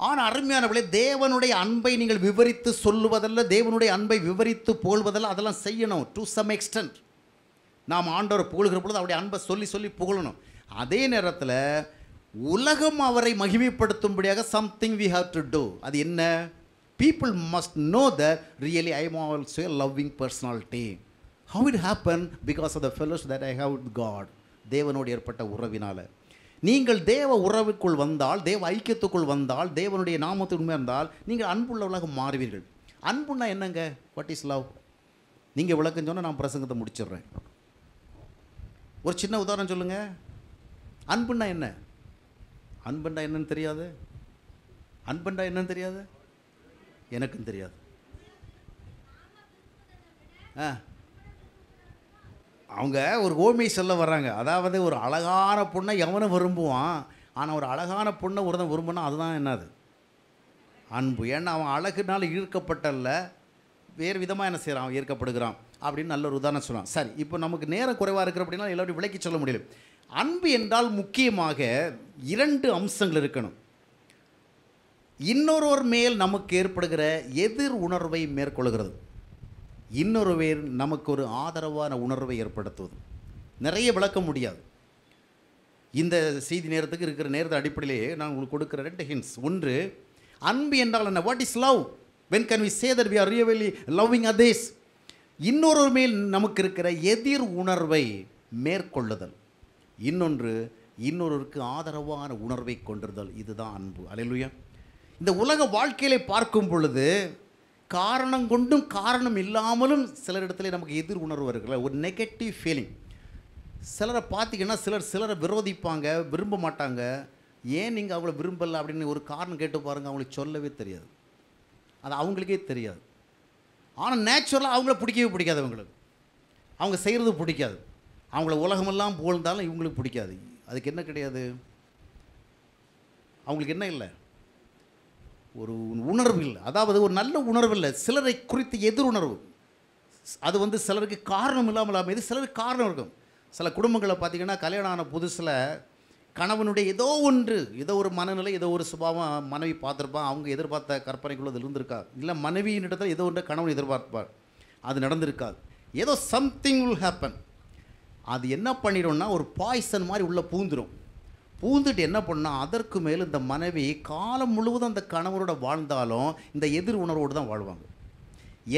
ஆனால் அருமையானவர்களே தேவனுடைய அன்பை நீங்கள் விவரித்து சொல்லுவதல்ல தேவனுடைய அன்பை விவரித்து போல்வதல்ல அதெல்லாம் செய்யணும் டு சம் எக்ஸ்டன்ட் நாம் ஆண்டவர் புகழ்கிற பொழுது அவருடைய அன்பை சொல்லி சொல்லி புகழணும் அதே நேரத்தில் உலகம் அவரை மகிமைப்படுத்தும்படியாக something we have to do அது என்ன people must know the really I am also a loving personality how it happen because of the fellows that I have God தேவனோடு ஏற்பட்ட உறவினால் நீங்கள் தேவ உறவுக்குள் வந்தால் தேவ ஐக்கியத்துக்குள் வந்தால் தேவனுடைய நாமத்து உண்மை இருந்தால் நீங்கள் அன்புள்ளவளாக மாறுவீர்கள் அன்புண்ணா என்னங்க வாட் இஸ் லவ் நீங்கள் விளக்கம் சொன்னால் நான் பிரசங்கத்தை முடிச்சிடுறேன் ஒரு சின்ன உதாரணம் சொல்லுங்கள் அன்புன்னா என்ன அன்பண்டா என்னன்னு தெரியாது அன்பண்டா என்னன்னு தெரியாது எனக்கும் தெரியாது ஆ அவங்க ஒரு ஓமை சொல்ல வர்றாங்க அதாவது ஒரு அழகான பொண்ணை எவனும் விரும்புவான் ஆனால் ஒரு அழகான பொண்ணை ஒருத்தன் விரும்பினா அதுதான் என்னது அன்பு ஏன்னா அவன் அழகுனால ஈர்க்கப்பட்டல்ல வேறு விதமாக என்ன செய்கிறான் ஈர்க்கப்படுகிறான் அப்படின்னு நல்ல ஒரு உதாரணம் சொல்லுவான் சரி இப்போ நமக்கு நேரம் குறைவாக இருக்கிற அப்படின்னா எல்லோரும் விளக்கி சொல்ல முடியல அன்பு என்றால் முக்கியமாக இரண்டு அம்சங்கள் இருக்கணும் இன்னொருவர் மேல் நமக்கு ஏற்படுகிற எதிர் உணர்வை மேற்கொள்கிறது இன்னொரு பேர் நமக்கு ஒரு ஆதரவான உணர்வை ஏற்படுத்துவது நிறைய விளக்க முடியாது இந்த செய்தி நேரத்துக்கு இருக்கிற நேரத்தை அடிப்படையிலேயே நான் உங்களுக்கு கொடுக்குற ரெண்டு ஹின்ஸ் ஒன்று அன்பு என்றால் என்ன what is love when can we say that we are really loving others இன்னொரு மேல் நமக்கு இருக்கிற எதிர் உணர்வை மேற்கொள்ளுதல் இன்னொன்று இன்னொருவருக்கு ஆதரவான உணர்வை கொண்டிருந்தல் இதுதான் அன்பு அலையிலுயா இந்த உலக வாழ்க்கையில பார்க்கும் பொழுது காரணம் கொண்டும் காரணம் இல்லாமலும் இடத்துல நமக்கு எதிர் உணர்வு இருக்குல்ல ஒரு நெகட்டிவ் ஃபீலிங் சிலரை பார்த்தீங்கன்னா சிலர் சிலரை விரோதிப்பாங்க விரும்ப மாட்டாங்க ஏன் நீங்கள் அவளை விரும்பலை அப்படின்னு ஒரு காரணம் கேட்டு பாருங்கள் அவங்களுக்கு சொல்லவே தெரியாது அது அவங்களுக்கே தெரியாது ஆனால் நேச்சுரலாக அவங்கள பிடிக்கவே பிடிக்காது அவங்களுக்கு அவங்க செய்கிறது பிடிக்காது அவங்கள உலகமெல்லாம் புகழ்ந்தாலும் இவங்களுக்கு பிடிக்காது அதுக்கு என்ன கிடையாது அவங்களுக்கு என்ன இல்லை ஒரு உணர்வு இல்லை அதாவது ஒரு நல்ல உணர்வு இல்லை சிலரை குறித்து எதிர் உணர்வு அது வந்து சிலருக்கு காரணம் இல்லாமல் அமைது சிலருக்கு காரணம் இருக்கும் சில குடும்பங்களை பார்த்திங்கன்னா கல்யாணம் ஆன புதுசில் கணவனுடைய ஏதோ ஒன்று ஏதோ ஒரு மனநிலை ஏதோ ஒரு சுபாவம் மனைவி பார்த்துருப்பான் அவங்க எதிர்பார்த்த அதில் இருந்திருக்கா இல்லை மனைவியின் இடத்துல ஏதோ ஒன்று கணவன் எதிர்பார்ப்பார் அது நடந்திருக்காது ஏதோ சம்திங் வில் ஹேப்பன் அது என்ன பண்ணிடும்னா ஒரு பாய்சன் மாதிரி உள்ளே பூந்துடும் பூந்துட்டு என்ன பண்ணால் அதற்கு மேல் இந்த மனைவி காலம் முழுவதும் அந்த கணவரோட வாழ்ந்தாலும் இந்த எதிர் உணர்வோடு தான் வாழ்வாங்க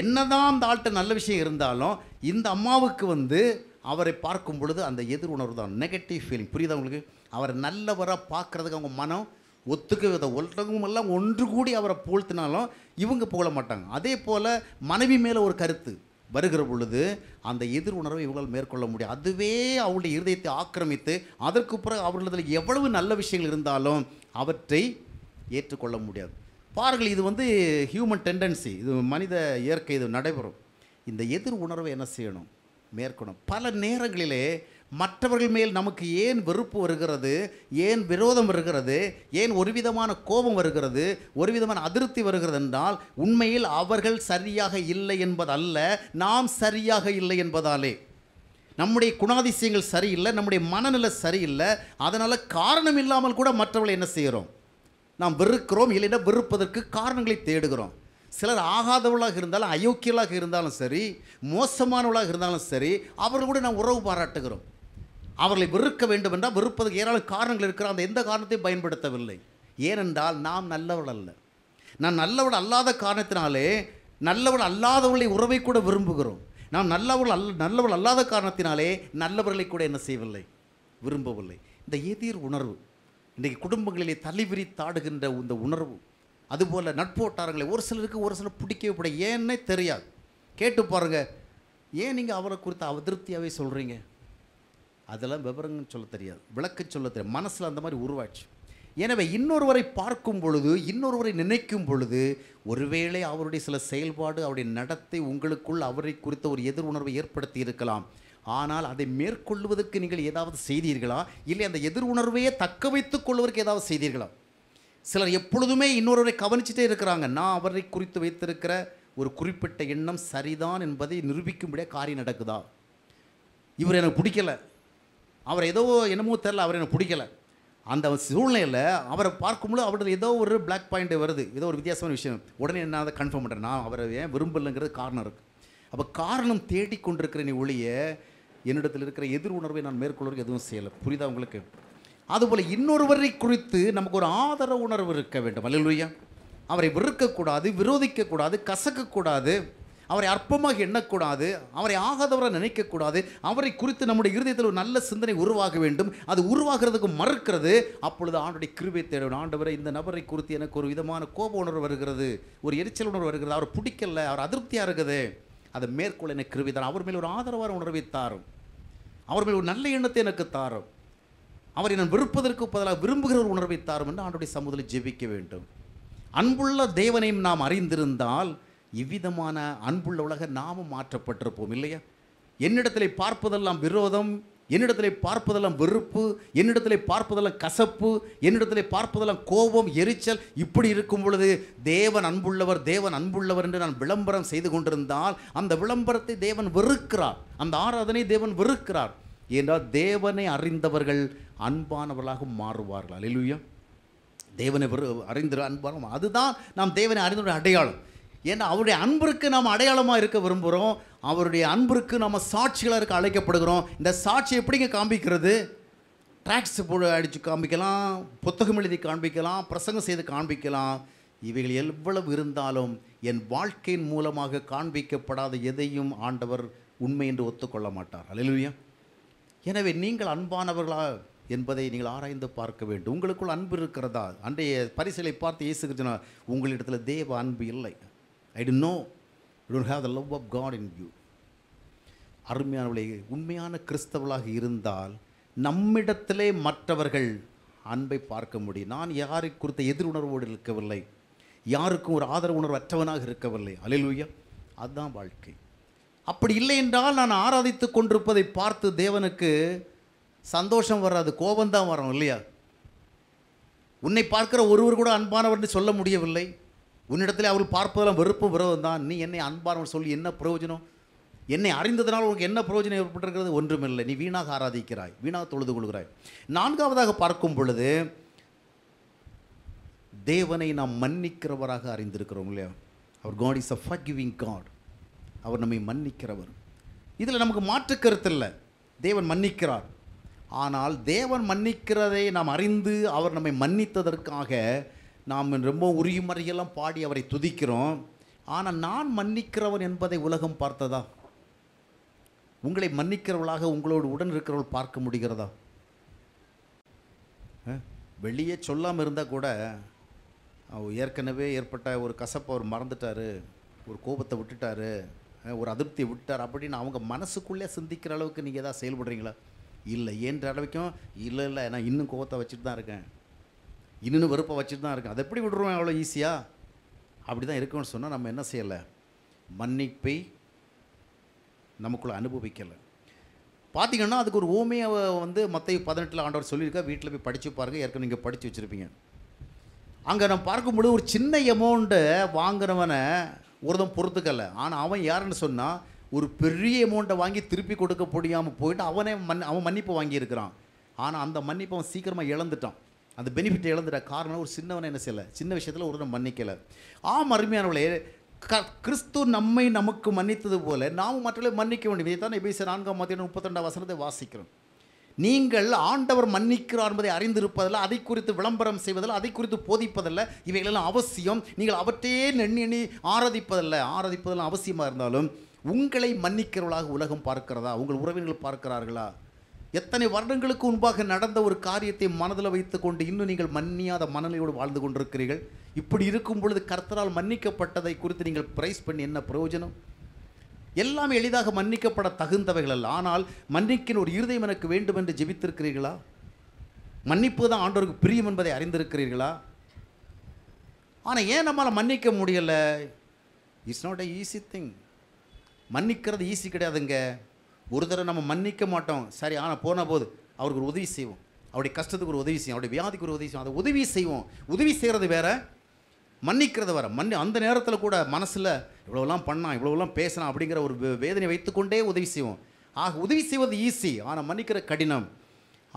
என்னதான் அந்த ஆள்கிட்ட நல்ல விஷயம் இருந்தாலும் இந்த அம்மாவுக்கு வந்து அவரை பார்க்கும் பொழுது அந்த எதிர் உணர்வு தான் நெகட்டிவ் ஃபீலிங் புரியுதா உங்களுக்கு அவரை நல்லவராக பார்க்குறதுக்கு அவங்க மனம் ஒத்துக்க வித எல்லாம் ஒன்று கூடி அவரை போழ்த்தினாலும் இவங்க போகல மாட்டாங்க அதே போல் மனைவி மேலே ஒரு கருத்து வருகிற பொழுது அந்த எதிர் உணர்வை இவங்களால் மேற்கொள்ள முடியும் அதுவே அவருடைய இருதயத்தை ஆக்கிரமித்து அதற்கு பிறகு அவர்களதில் எவ்வளவு நல்ல விஷயங்கள் இருந்தாலும் அவற்றை ஏற்றுக்கொள்ள முடியாது பாருங்கள் இது வந்து ஹியூமன் டெண்டன்சி இது மனித இயற்கை இது நடைபெறும் இந்த எதிர் உணர்வை என்ன செய்யணும் மேற்கொள்ளணும் பல நேரங்களிலே மற்றவர்கள் மேல் நமக்கு ஏன் வெறுப்பு வருகிறது ஏன் விரோதம் வருகிறது ஏன் ஒரு விதமான கோபம் வருகிறது ஒரு விதமான அதிருப்தி வருகிறது என்றால் உண்மையில் அவர்கள் சரியாக இல்லை என்பதல்ல நாம் சரியாக இல்லை என்பதாலே நம்முடைய குணாதிசயங்கள் சரியில்லை நம்முடைய மனநிலை சரியில்லை அதனால் காரணம் இல்லாமல் கூட மற்றவர்களை என்ன செய்கிறோம் நாம் வெறுக்கிறோம் இல்லைன்னா வெறுப்பதற்கு காரணங்களை தேடுகிறோம் சிலர் ஆகாதவளாக இருந்தாலும் அயோக்கியலாக இருந்தாலும் சரி மோசமானவளாக இருந்தாலும் சரி அவர்கள் கூட நாம் உறவு பாராட்டுகிறோம் அவர்களை வெறுக்க வேண்டும் என்றால் வெறுப்பதற்கு ஏராளம் காரணங்கள் இருக்கிற அந்த எந்த காரணத்தையும் பயன்படுத்தவில்லை ஏனென்றால் நாம் நல்லவள் அல்ல நான் நல்லவள் அல்லாத காரணத்தினாலே நல்லவள் அல்லாதவர்களை உறவை கூட விரும்புகிறோம் நாம் நல்லவள் அல்ல நல்லவள் அல்லாத காரணத்தினாலே நல்லவர்களை கூட என்ன செய்யவில்லை விரும்பவில்லை இந்த எதிர் உணர்வு இன்றைக்கு குடும்பங்களிலே தலைவிரி தாடுகின்ற இந்த உணர்வு அதுபோல் நட்போட்டாரங்களை ஒரு சிலருக்கு ஒரு சிலர் பிடிக்கவே கூட ஏன்னே தெரியாது கேட்டு பாருங்கள் ஏன் நீங்கள் அவரை குறித்து அதிருப்தியாகவே சொல்கிறீங்க அதெல்லாம் விவரங்கள் சொல்ல தெரியாது விளக்க சொல்ல தெரியாது மனசில் அந்த மாதிரி உருவாச்சு எனவே இன்னொருவரை பார்க்கும் பொழுது இன்னொருவரை நினைக்கும் பொழுது ஒருவேளை அவருடைய சில செயல்பாடு அவருடைய நடத்தை உங்களுக்குள் அவரை குறித்த ஒரு எதிர் உணர்வை ஏற்படுத்தி இருக்கலாம் ஆனால் அதை மேற்கொள்வதற்கு நீங்கள் ஏதாவது செய்தீர்களா இல்லை அந்த எதிர் உணர்வையே தக்க வைத்துக் கொள்வதற்கு ஏதாவது செய்தீர்களா சிலர் எப்பொழுதுமே இன்னொருவரை கவனிச்சுட்டே இருக்கிறாங்க நான் அவரை குறித்து வைத்திருக்கிற ஒரு குறிப்பிட்ட எண்ணம் சரிதான் என்பதை நிரூபிக்கும்படியாக காரியம் நடக்குதா இவர் எனக்கு பிடிக்கலை அவர் ஏதோ என்னமோ தெரில அவர் எனக்கு பிடிக்கல அந்த சூழ்நிலையில் அவரை பார்க்கும்போது அவருடைய ஏதோ ஒரு பிளாக் பாயிண்ட் வருது ஏதோ ஒரு வித்தியாசமான விஷயம் உடனே என்ன அதை கன்ஃபார்ம் பண்ணுறேன் நான் அவரை ஏன் விரும்பலைங்கிறது காரணம் இருக்குது அப்போ காரணம் தேடி கொண்டிருக்கிற நீ ஒளிய என்னிடத்தில் இருக்கிற எதிர் உணர்வை நான் மேற்கொள்வதற்கு எதுவும் செய்யலை புரியுதா உங்களுக்கு அதுபோல் இன்னொருவரை குறித்து நமக்கு ஒரு ஆதரவு உணர்வு இருக்க வேண்டும் அல்லையா அவரை வெறுக்கக்கூடாது விரோதிக்கக்கூடாது கசக்கக்கூடாது அவரை அற்பமாக எண்ணக்கூடாது அவரை ஆகாதவராக நினைக்கக்கூடாது அவரை குறித்து நம்முடைய இருதயத்தில் ஒரு நல்ல சிந்தனை உருவாக வேண்டும் அது உருவாகிறதுக்கு மறுக்கிறது அப்பொழுது ஆண்டுடைய கிருபை தேடும் ஆண்டவரை இந்த நபரை குறித்து எனக்கு ஒரு விதமான கோப உணர்வு வருகிறது ஒரு எரிச்சல் உணர்வு வருகிறது அவர் பிடிக்கல அவர் அதிருப்தியாக இருக்குது அதை மேற்கொள்ள எனக்கு கிருபி தரும் அவர் மேல் ஒரு ஆதரவான உணர்வை தாரும் அவர் மேல் ஒரு நல்ல எண்ணத்தை எனக்கு தாரும் அவரை என்னை வெறுப்பதற்கு பதிலாக விரும்புகிற ஒரு உணர்வை தாரும் என்று ஆண்டுடைய சமூகத்தில் ஜெபிக்க வேண்டும் அன்புள்ள தேவனையும் நாம் அறிந்திருந்தால் இவ்விதமான அன்புள்ள உலக நாமும் மாற்றப்பட்டிருப்போம் இல்லையா என்னிடத்திலே பார்ப்பதெல்லாம் விரோதம் என்னிடத்திலே பார்ப்பதெல்லாம் வெறுப்பு என்னிடத்திலே பார்ப்பதெல்லாம் கசப்பு என்னிடத்திலே பார்ப்பதெல்லாம் கோபம் எரிச்சல் இப்படி இருக்கும் பொழுது தேவன் அன்புள்ளவர் தேவன் அன்புள்ளவர் என்று நான் விளம்பரம் செய்து கொண்டிருந்தால் அந்த விளம்பரத்தை தேவன் வெறுக்கிறார் அந்த ஆராதனை தேவன் வெறுக்கிறார் என்றால் தேவனை அறிந்தவர்கள் அன்பானவர்களாக மாறுவார்கள் அலிலுயா தேவனை அறிந்த அன்பான அதுதான் நாம் தேவனை அறிந்தவருடைய அடையாளம் ஏன்னா அவருடைய அன்பிற்கு நாம் அடையாளமாக இருக்க விரும்புகிறோம் அவருடைய அன்பிற்கு நம்ம சாட்சிகளாக இருக்க அழைக்கப்படுகிறோம் இந்த சாட்சி எப்படிங்க காண்பிக்கிறது ட்ராக்ஸ் போட அடித்து காண்பிக்கலாம் புத்தகம் எழுதி காண்பிக்கலாம் பிரசங்கம் செய்து காண்பிக்கலாம் இவைகள் எவ்வளவு இருந்தாலும் என் வாழ்க்கையின் மூலமாக காண்பிக்கப்படாத எதையும் ஆண்டவர் உண்மை என்று ஒத்துக்கொள்ள மாட்டார் அலையிலுயா எனவே நீங்கள் அன்பானவர்களா என்பதை நீங்கள் ஆராய்ந்து பார்க்க வேண்டும் உங்களுக்குள் அன்பு இருக்கிறதா அன்றைய பரிசலை பார்த்து இயேசு உங்களிடத்தில் தேவ அன்பு இல்லை I do know you don't have the love of God in you அருமையானவளை உண்மையான கிறிஸ்தவளாக இருந்தால் நம்மிடத்திலே மற்றவர்கள் அன்பை பார்க்க முடியும் நான் யாரை குறித்த உணர்வோடு இருக்கவில்லை யாருக்கும் ஒரு ஆதரவு உணர்வு அற்றவனாக இருக்கவில்லை அலிலுயா அதுதான் வாழ்க்கை அப்படி இல்லை என்றால் நான் ஆராதித்து கொண்டிருப்பதை பார்த்து தேவனுக்கு சந்தோஷம் வராது கோபந்தான் வரும் இல்லையா உன்னை பார்க்கிற ஒருவர் கூட அன்பானவர்னு சொல்ல முடியவில்லை உன்னிடத்தில் அவர் பார்ப்பதெல்லாம் வெறுப்பு விரதம் தான் நீ என்னை அன்பார்வன் சொல்லி என்ன பிரயோஜனம் என்னை அறிந்ததனால் உனக்கு என்ன பிரயோஜனம் ஏற்பட்டிருக்கிறது ஒன்றுமில்லை நீ வீணாக ஆராதிக்கிறாய் வீணாக தொழுது கொள்கிறாய் நான்காவதாக பார்க்கும் பொழுது தேவனை நாம் மன்னிக்கிறவராக அறிந்திருக்கிறோம் இல்லையா our God is a giving God அவர் நம்மை மன்னிக்கிறவர் இதில் நமக்கு மாற்று கருத்து இல்லை தேவன் மன்னிக்கிறார் ஆனால் தேவன் மன்னிக்கிறதை நாம் அறிந்து அவர் நம்மை மன்னித்ததற்காக நாம் ரொம்ப உரியுமறையெல்லாம் பாடி அவரை துதிக்கிறோம் ஆனால் நான் மன்னிக்கிறவன் என்பதை உலகம் பார்த்ததா உங்களை மன்னிக்கிறவளாக உங்களோடு உடன் இருக்கிறவள் பார்க்க முடிகிறதா வெளியே சொல்லாமல் இருந்தால் கூட ஏற்கனவே ஏற்பட்ட ஒரு கசப்பை அவர் மறந்துட்டார் ஒரு கோபத்தை விட்டுட்டார் ஒரு அதிருப்தியை விட்டார் அப்படின்னு அவங்க மனசுக்குள்ளே சிந்திக்கிற அளவுக்கு நீங்கள் எதாவது செயல்படுறீங்களா இல்லை ஏன்ற அளவுக்கும் இல்லை இல்லை நான் இன்னும் கோபத்தை வச்சுட்டு தான் இருக்கேன் இன்னும் வெறுப்பை வச்சுட்டு தான் இருக்கும் அதை எப்படி விடுறோம் அவ்வளோ ஈஸியாக அப்படி தான் இருக்கும்னு சொன்னால் நம்ம என்ன செய்யலை மன்னிப்பை நமக்குள்ளே அனுபவிக்கலை பார்த்திங்கன்னா அதுக்கு ஒரு ஓமையை வந்து மற்ற பதினெட்டில் ஆண்டவர் சொல்லியிருக்கா வீட்டில் போய் படித்து பாருங்கள் ஏற்கனவே நீங்கள் படித்து வச்சுருப்பீங்க அங்கே நம்ம பார்க்கும்போது ஒரு சின்ன எமௌண்ட்டை வாங்கினவனை ஒருதம் பொறுத்துக்கலை ஆனால் அவன் யாருன்னு சொன்னால் ஒரு பெரிய எமௌண்ட்டை வாங்கி திருப்பி கொடுக்க முடியாமல் போயிட்டு அவனே மன் அவன் மன்னிப்பு வாங்கியிருக்கிறான் ஆனால் அந்த மன்னிப்பு அவன் சீக்கிரமாக இழந்துட்டான் அந்த பெனிஃபிட் இழந்துட காரணம் ஒரு சின்னவனை என்ன செய்யலை சின்ன விஷயத்தில் ஒருவனை மன்னிக்கலை ஆம் அருமையானவளே க கிறிஸ்து நம்மை நமக்கு மன்னித்தது போல நாம் மற்றவர்களை மன்னிக்க வேண்டும் இதை தான் எபேச நான்காம் மத்தியம் முப்பத்திரெண்டாம் வசனத்தை வாசிக்கிறோம் நீங்கள் ஆண்டவர் மன்னிக்கிறார் என்பதை அறிந்திருப்பதில் அதை குறித்து விளம்பரம் செய்வதில் அதை குறித்து போதிப்பதில் இவைகளெல்லாம் அவசியம் நீங்கள் அவற்றையே நெண்ணி எண்ணி ஆராதிப்பதில்லை ஆராதிப்பதெல்லாம் அவசியமாக இருந்தாலும் உங்களை மன்னிக்கிறவளாக உலகம் பார்க்கிறதா உங்கள் உறவினர்கள் பார்க்கிறார்களா எத்தனை வருடங்களுக்கு முன்பாக நடந்த ஒரு காரியத்தை மனதில் வைத்துக்கொண்டு இன்னும் நீங்கள் மன்னியாத மனநிலையோடு வாழ்ந்து கொண்டிருக்கிறீர்கள் இப்படி இருக்கும் பொழுது கர்த்தரால் மன்னிக்கப்பட்டதை குறித்து நீங்கள் பிரைஸ் பண்ணி என்ன பிரயோஜனம் எல்லாம் எளிதாக மன்னிக்கப்பட தகுந்தவைகள் அல்ல ஆனால் மன்னிக்கின் ஒரு இருதயம் எனக்கு வேண்டும் என்று ஜெபித்திருக்கிறீர்களா மன்னிப்பு தான் ஆண்டோருக்கு பிரியம் என்பதை அறிந்திருக்கிறீர்களா ஆனால் ஏன் நம்மளால் மன்னிக்க முடியலை it's not a easy thing மன்னிக்கிறது ஈஸி கிடையாதுங்க ஒரு தடவை நம்ம மன்னிக்க மாட்டோம் சரி ஆனால் போனால் போது அவருக்கு ஒரு உதவி செய்வோம் அவருடைய கஷ்டத்துக்கு ஒரு உதவி செய்வோம் அவருடைய வியாதிக்கு ஒரு உதவி செய்வோம் அதை உதவி செய்வோம் உதவி செய்கிறது வேற மன்னிக்கிறது வேற மன்னி அந்த நேரத்தில் கூட மனசில் இவ்வளோலாம் பண்ணான் இவ்வளோலாம் பேசலாம் அப்படிங்கிற ஒரு வேதனை வைத்துக்கொண்டே உதவி செய்வோம் ஆக உதவி செய்வது ஈஸி ஆனால் மன்னிக்கிற கடினம்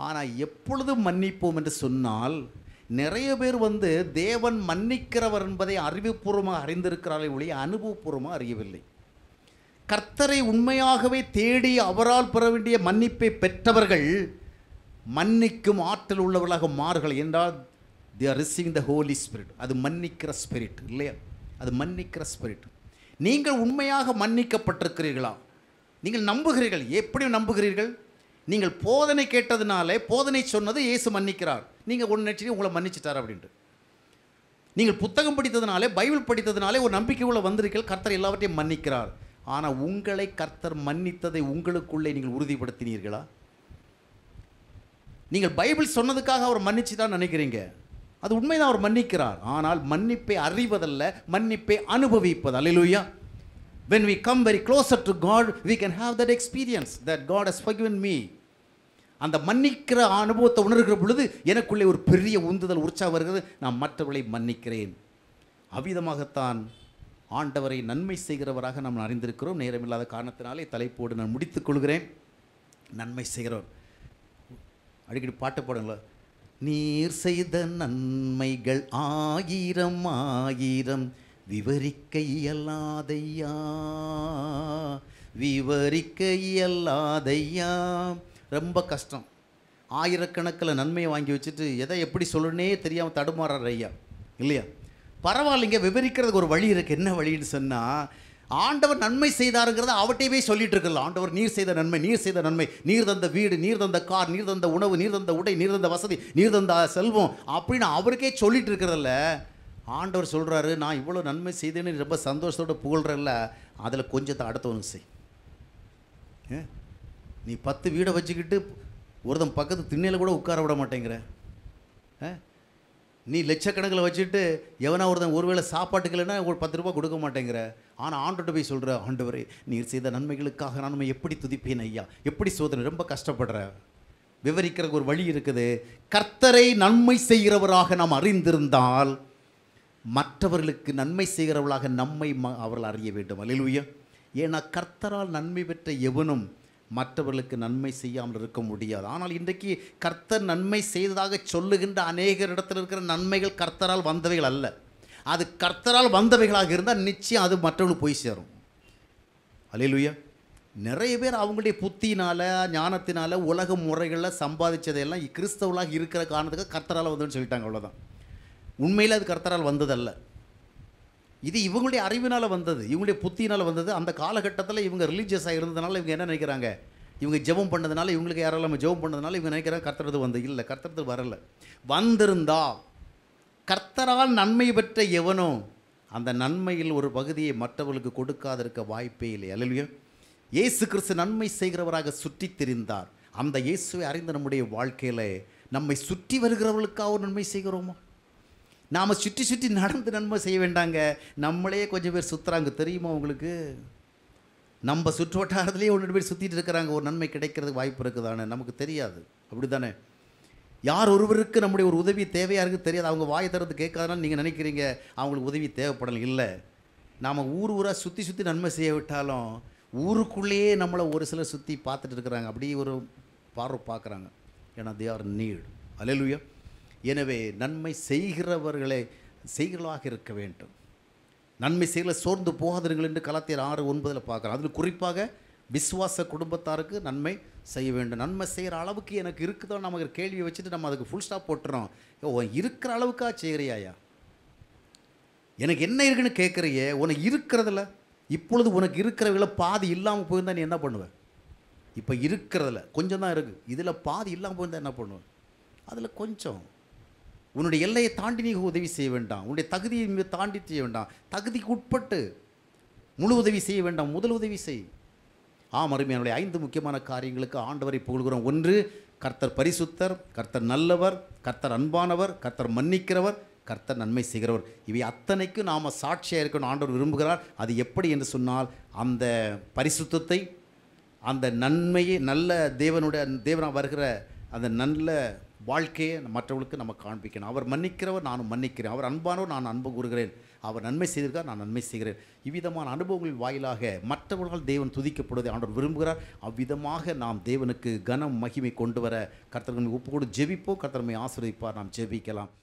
ஆனால் எப்பொழுது மன்னிப்போம் என்று சொன்னால் நிறைய பேர் வந்து தேவன் மன்னிக்கிறவர் என்பதை அறிவுபூர்வமாக அறிந்திருக்கிறார்கள் ஒழிய அனுபவபூர்வமாக அறியவில்லை கர்த்தரை உண்மையாகவே தேடி அவரால் பெற வேண்டிய மன்னிப்பை பெற்றவர்கள் மன்னிக்கும் ஆற்றல் உள்ளவர்களாக மாறுகள் என்றால் they are receiving the Holy Spirit அது மன்னிக்கிற ஸ்பிரிட் இல்லையா அது மன்னிக்கிற ஸ்பிரிட் நீங்கள் உண்மையாக மன்னிக்கப்பட்டிருக்கிறீர்களா நீங்கள் நம்புகிறீர்கள் எப்படி நம்புகிறீர்கள் நீங்கள் போதனை கேட்டதுனாலே போதனை சொன்னது இயேசு மன்னிக்கிறார் நீங்கள் ஒன்று நினச்சி உங்களை மன்னிச்சிட்டார் அப்படின்ட்டு நீங்கள் புத்தகம் படித்ததுனாலே பைபிள் படித்ததுனாலே ஒரு நம்பிக்கை உள்ள வந்திருக்கீர்கள் கர்த்தர் எல்லாவற்றையும் மன்னிக்கிறார் ஆனால் உங்களை கர்த்தர் மன்னித்ததை உங்களுக்குள்ளே நீங்கள் உறுதிப்படுத்தினீர்களா நீங்கள் பைபிள் சொன்னதுக்காக அவர் மன்னிச்சு தான் நினைக்கிறீங்க அது உண்மைதான் அவர் மன்னிக்கிறார் ஆனால் மன்னிப்பை அறிவதல்ல மன்னிப்பை அனுபவிப்பது அல்லையா when we come very closer to God we can have that experience that God has forgiven me அந்த மன்னிக்கிற அனுபவத்தை உணர்கிற பொழுது எனக்குள்ளே ஒரு பெரிய உந்துதல் உற்சாக வருகிறது நான் மற்றவர்களை மன்னிக்கிறேன் அவ்விதமாகத்தான் ஆண்டவரை நன்மை செய்கிறவராக நாம் அறிந்திருக்கிறோம் நேரமில்லாத காரணத்தினாலே தலைப்போடு நான் முடித்துக் கொள்கிறேன் நன்மை செய்கிறவர் அடிக்கடி பாட்டு பாடுங்களா நீர் செய்த நன்மைகள் ஆயிரம் ஆயிரம் விவரிக்க இயலாதையா விவரிக்க இயலாதையா ரொம்ப கஷ்டம் ஆயிரக்கணக்கில் நன்மையை வாங்கி வச்சுட்டு எதை எப்படி சொல்லணே தெரியாமல் தடுமாறுற ஐயா இல்லையா பரவாயில்லைங்க விவரிக்கிறதுக்கு ஒரு வழி இருக்குது என்ன வழின்னு சொன்னால் ஆண்டவர் நன்மை செய்தாருங்கிறத போய் சொல்லிட்டு இருக்கலாம் ஆண்டவர் நீர் செய்த நன்மை நீர் செய்த நன்மை நீர் தந்த வீடு நீர் தந்த கார் நீர் தந்த உணவு நீர் தந்த உடை நீர் தந்த வசதி நீர் தந்த செல்வம் அப்படின்னு அவருக்கே சொல்லிட்டு இருக்கிறதில்ல ஆண்டவர் சொல்கிறாரு நான் இவ்வளோ நன்மை செய்தேன்னு ரொம்ப சந்தோஷத்தோடு புகழ்கிறல்ல அதில் கொஞ்சத்தை அடுத்தவனுக்கு செய் நீ பத்து வீடை வச்சுக்கிட்டு ஒருதம் பக்கத்து திண்ணையில் கூட உட்கார விட மாட்டேங்கிற நீ லட்சக்கணக்கில் வச்சுட்டு எவனா ஒருத்தன் ஒருவேளை சாப்பாட்டுக்கு இல்லைன்னா ஒரு பத்து ரூபா கொடுக்க மாட்டேங்கிற ஆனால் ஆண்டுகிட்ட போய் சொல்கிற வரை நீர் செய்த நன்மைகளுக்காக நான் எப்படி துதிப்பேன் ஐயா எப்படி சோதனை ரொம்ப கஷ்டப்படுற விவரிக்கிறதுக்கு ஒரு வழி இருக்குது கர்த்தரை நன்மை செய்கிறவராக நாம் அறிந்திருந்தால் மற்றவர்களுக்கு நன்மை செய்கிறவர்களாக நம்மை அவர்கள் அறிய வேண்டும் அல்லா ஏன்னா கர்த்தரால் நன்மை பெற்ற எவனும் மற்றவர்களுக்கு நன்மை செய்யாமல் இருக்க முடியாது ஆனால் இன்றைக்கு கர்த்தர் நன்மை செய்ததாக சொல்லுகின்ற அநேகரிடத்தில் இருக்கிற நன்மைகள் கர்த்தரால் வந்தவைகள் அல்ல அது கர்த்தரால் வந்தவைகளாக இருந்தால் நிச்சயம் அது மற்றவர்களுக்கு போய் சேரும் அலையிலுயா நிறைய பேர் அவங்களுடைய புத்தினால் ஞானத்தினால் உலக முறைகளில் சம்பாதிச்சதையெல்லாம் கிறிஸ்தவளாக இருக்கிற காரணத்துக்கு கர்த்தரால் வந்ததுன்னு சொல்லிட்டாங்க அவ்வளோதான் உண்மையில் அது கர்த்தரால் வந்ததல்ல இது இவங்களுடைய அறிவினால் வந்தது இவங்களுடைய புத்தினால் வந்தது அந்த காலகட்டத்தில் இவங்க ரிலீஜியஸாக இருந்ததுனால இவங்க என்ன நினைக்கிறாங்க இவங்க ஜெபம் பண்ணதுனால இவங்களுக்கு யாராலும் ஜெபம் பண்ணதுனால இவங்க நினைக்கிறாங்க கர்த்தரது வந்து இல்லை கர்த்தரது வரல வந்திருந்தா கர்த்தரால் நன்மை பெற்ற எவனோ அந்த நன்மையில் ஒரு பகுதியை மற்றவர்களுக்கு கொடுக்காதிருக்க வாய்ப்பே இல்லை அலுவலியோ இயேசு கிறிஸ்து நன்மை செய்கிறவராக சுற்றித் திரிந்தார் அந்த இயேசுவை அறிந்த நம்முடைய வாழ்க்கையில் நம்மை சுற்றி வருகிறவர்களுக்காக நன்மை செய்கிறோமா நாம் சுற்றி சுற்றி நடந்து நன்மை செய்ய வேண்டாங்க நம்மளே கொஞ்சம் பேர் சுற்றுறாங்க தெரியுமா உங்களுக்கு நம்ம சுற்று வட்டாரத்துலேயே ஒன்று பேர் சுற்றிட்டு இருக்கிறாங்க ஒரு நன்மை கிடைக்கிறதுக்கு வாய்ப்பு இருக்குதானே நமக்கு தெரியாது அப்படி தானே யார் ஒருவருக்கு நம்முடைய ஒரு உதவி தேவையாக இருக்குது தெரியாது அவங்க வாய் தரது கேட்காதனால நீங்கள் நினைக்கிறீங்க அவங்களுக்கு உதவி தேவைப்படலை இல்லை நாம் ஊர் ஊராக சுற்றி சுற்றி நன்மை செய்ய விட்டாலும் ஊருக்குள்ளேயே நம்மளை ஒரு சிலர் சுற்றி பார்த்துட்டு இருக்கிறாங்க அப்படியே ஒரு பார்வை பார்க்குறாங்க ஏன்னா தே ஆர் நீடு அலையலுயா எனவே நன்மை செய்கிறவர்களை செய்கிறவர்களாக இருக்க வேண்டும் நன்மை செய்களை சோர்ந்து போகாதீர்கள் என்று கலாத்தியர் ஆறு ஒன்பதில் பார்க்குறோம் அதில் குறிப்பாக விஸ்வாச குடும்பத்தாருக்கு நன்மை செய்ய வேண்டும் நன்மை செய்கிற அளவுக்கு எனக்கு இருக்குதோ நமக்கு கேள்வியை வச்சுட்டு நம்ம அதுக்கு ஃபுல் ஸ்டாப் போட்டுறோம் ஓ இருக்கிற அளவுக்கா செய்கிறியாயா எனக்கு என்ன இருக்குன்னு கேட்குறியே உனக்கு இருக்கிறதில்ல இப்பொழுது உனக்கு இருக்கிறவங்கள பாதி இல்லாமல் போயிருந்தா நீ என்ன பண்ணுவேன் இப்போ இருக்கிறதில்ல கொஞ்சம் தான் இருக்குது இதில் பாதி இல்லாமல் போயிருந்தால் என்ன பண்ணுவேன் அதில் கொஞ்சம் உன்னுடைய எல்லையை தாண்டி நீ உதவி செய்ய வேண்டாம் உன்னுடைய தகுதியை தாண்டி செய்ய வேண்டாம் தகுதிக்கு உட்பட்டு முழு உதவி செய்ய வேண்டாம் முதல் உதவி செய் ஆம் அருமையானுடைய ஐந்து முக்கியமான காரியங்களுக்கு ஆண்டவரை புகழ்கிறோம் ஒன்று கர்த்தர் பரிசுத்தர் கர்த்தர் நல்லவர் கர்த்தர் அன்பானவர் கர்த்தர் மன்னிக்கிறவர் கர்த்தர் நன்மை செய்கிறவர் இவை அத்தனைக்கும் நாம் சாட்சியாக இருக்கணும் ஆண்டவர் விரும்புகிறார் அது எப்படி என்று சொன்னால் அந்த பரிசுத்தத்தை அந்த நன்மையை நல்ல தேவனுடைய தேவனாக வருகிற அந்த நல்ல வாழ்க்கையை மற்றவர்களுக்கு நம்ம காண்பிக்கணும் அவர் மன்னிக்கிறவர் நானும் மன்னிக்கிறேன் அவர் அன்பானோ நான் அன்பு கூறுகிறேன் அவர் நன்மை செய்திருக்கார் நான் நன்மை செய்கிறேன் இவ்விதமான அனுபவங்களின் வாயிலாக மற்றவர்களால் தேவன் துதிக்கப்படுவதை ஆண்டவர் விரும்புகிறார் அவ்விதமாக நாம் தேவனுக்கு கனம் மகிமை கொண்டு வர கர்த்தர்கள் ஒப்பு கொடு ஜெபிப்போ கர்த்தர்மை ஆசிரியப்பார் நாம் ஜெபிக்கலாம்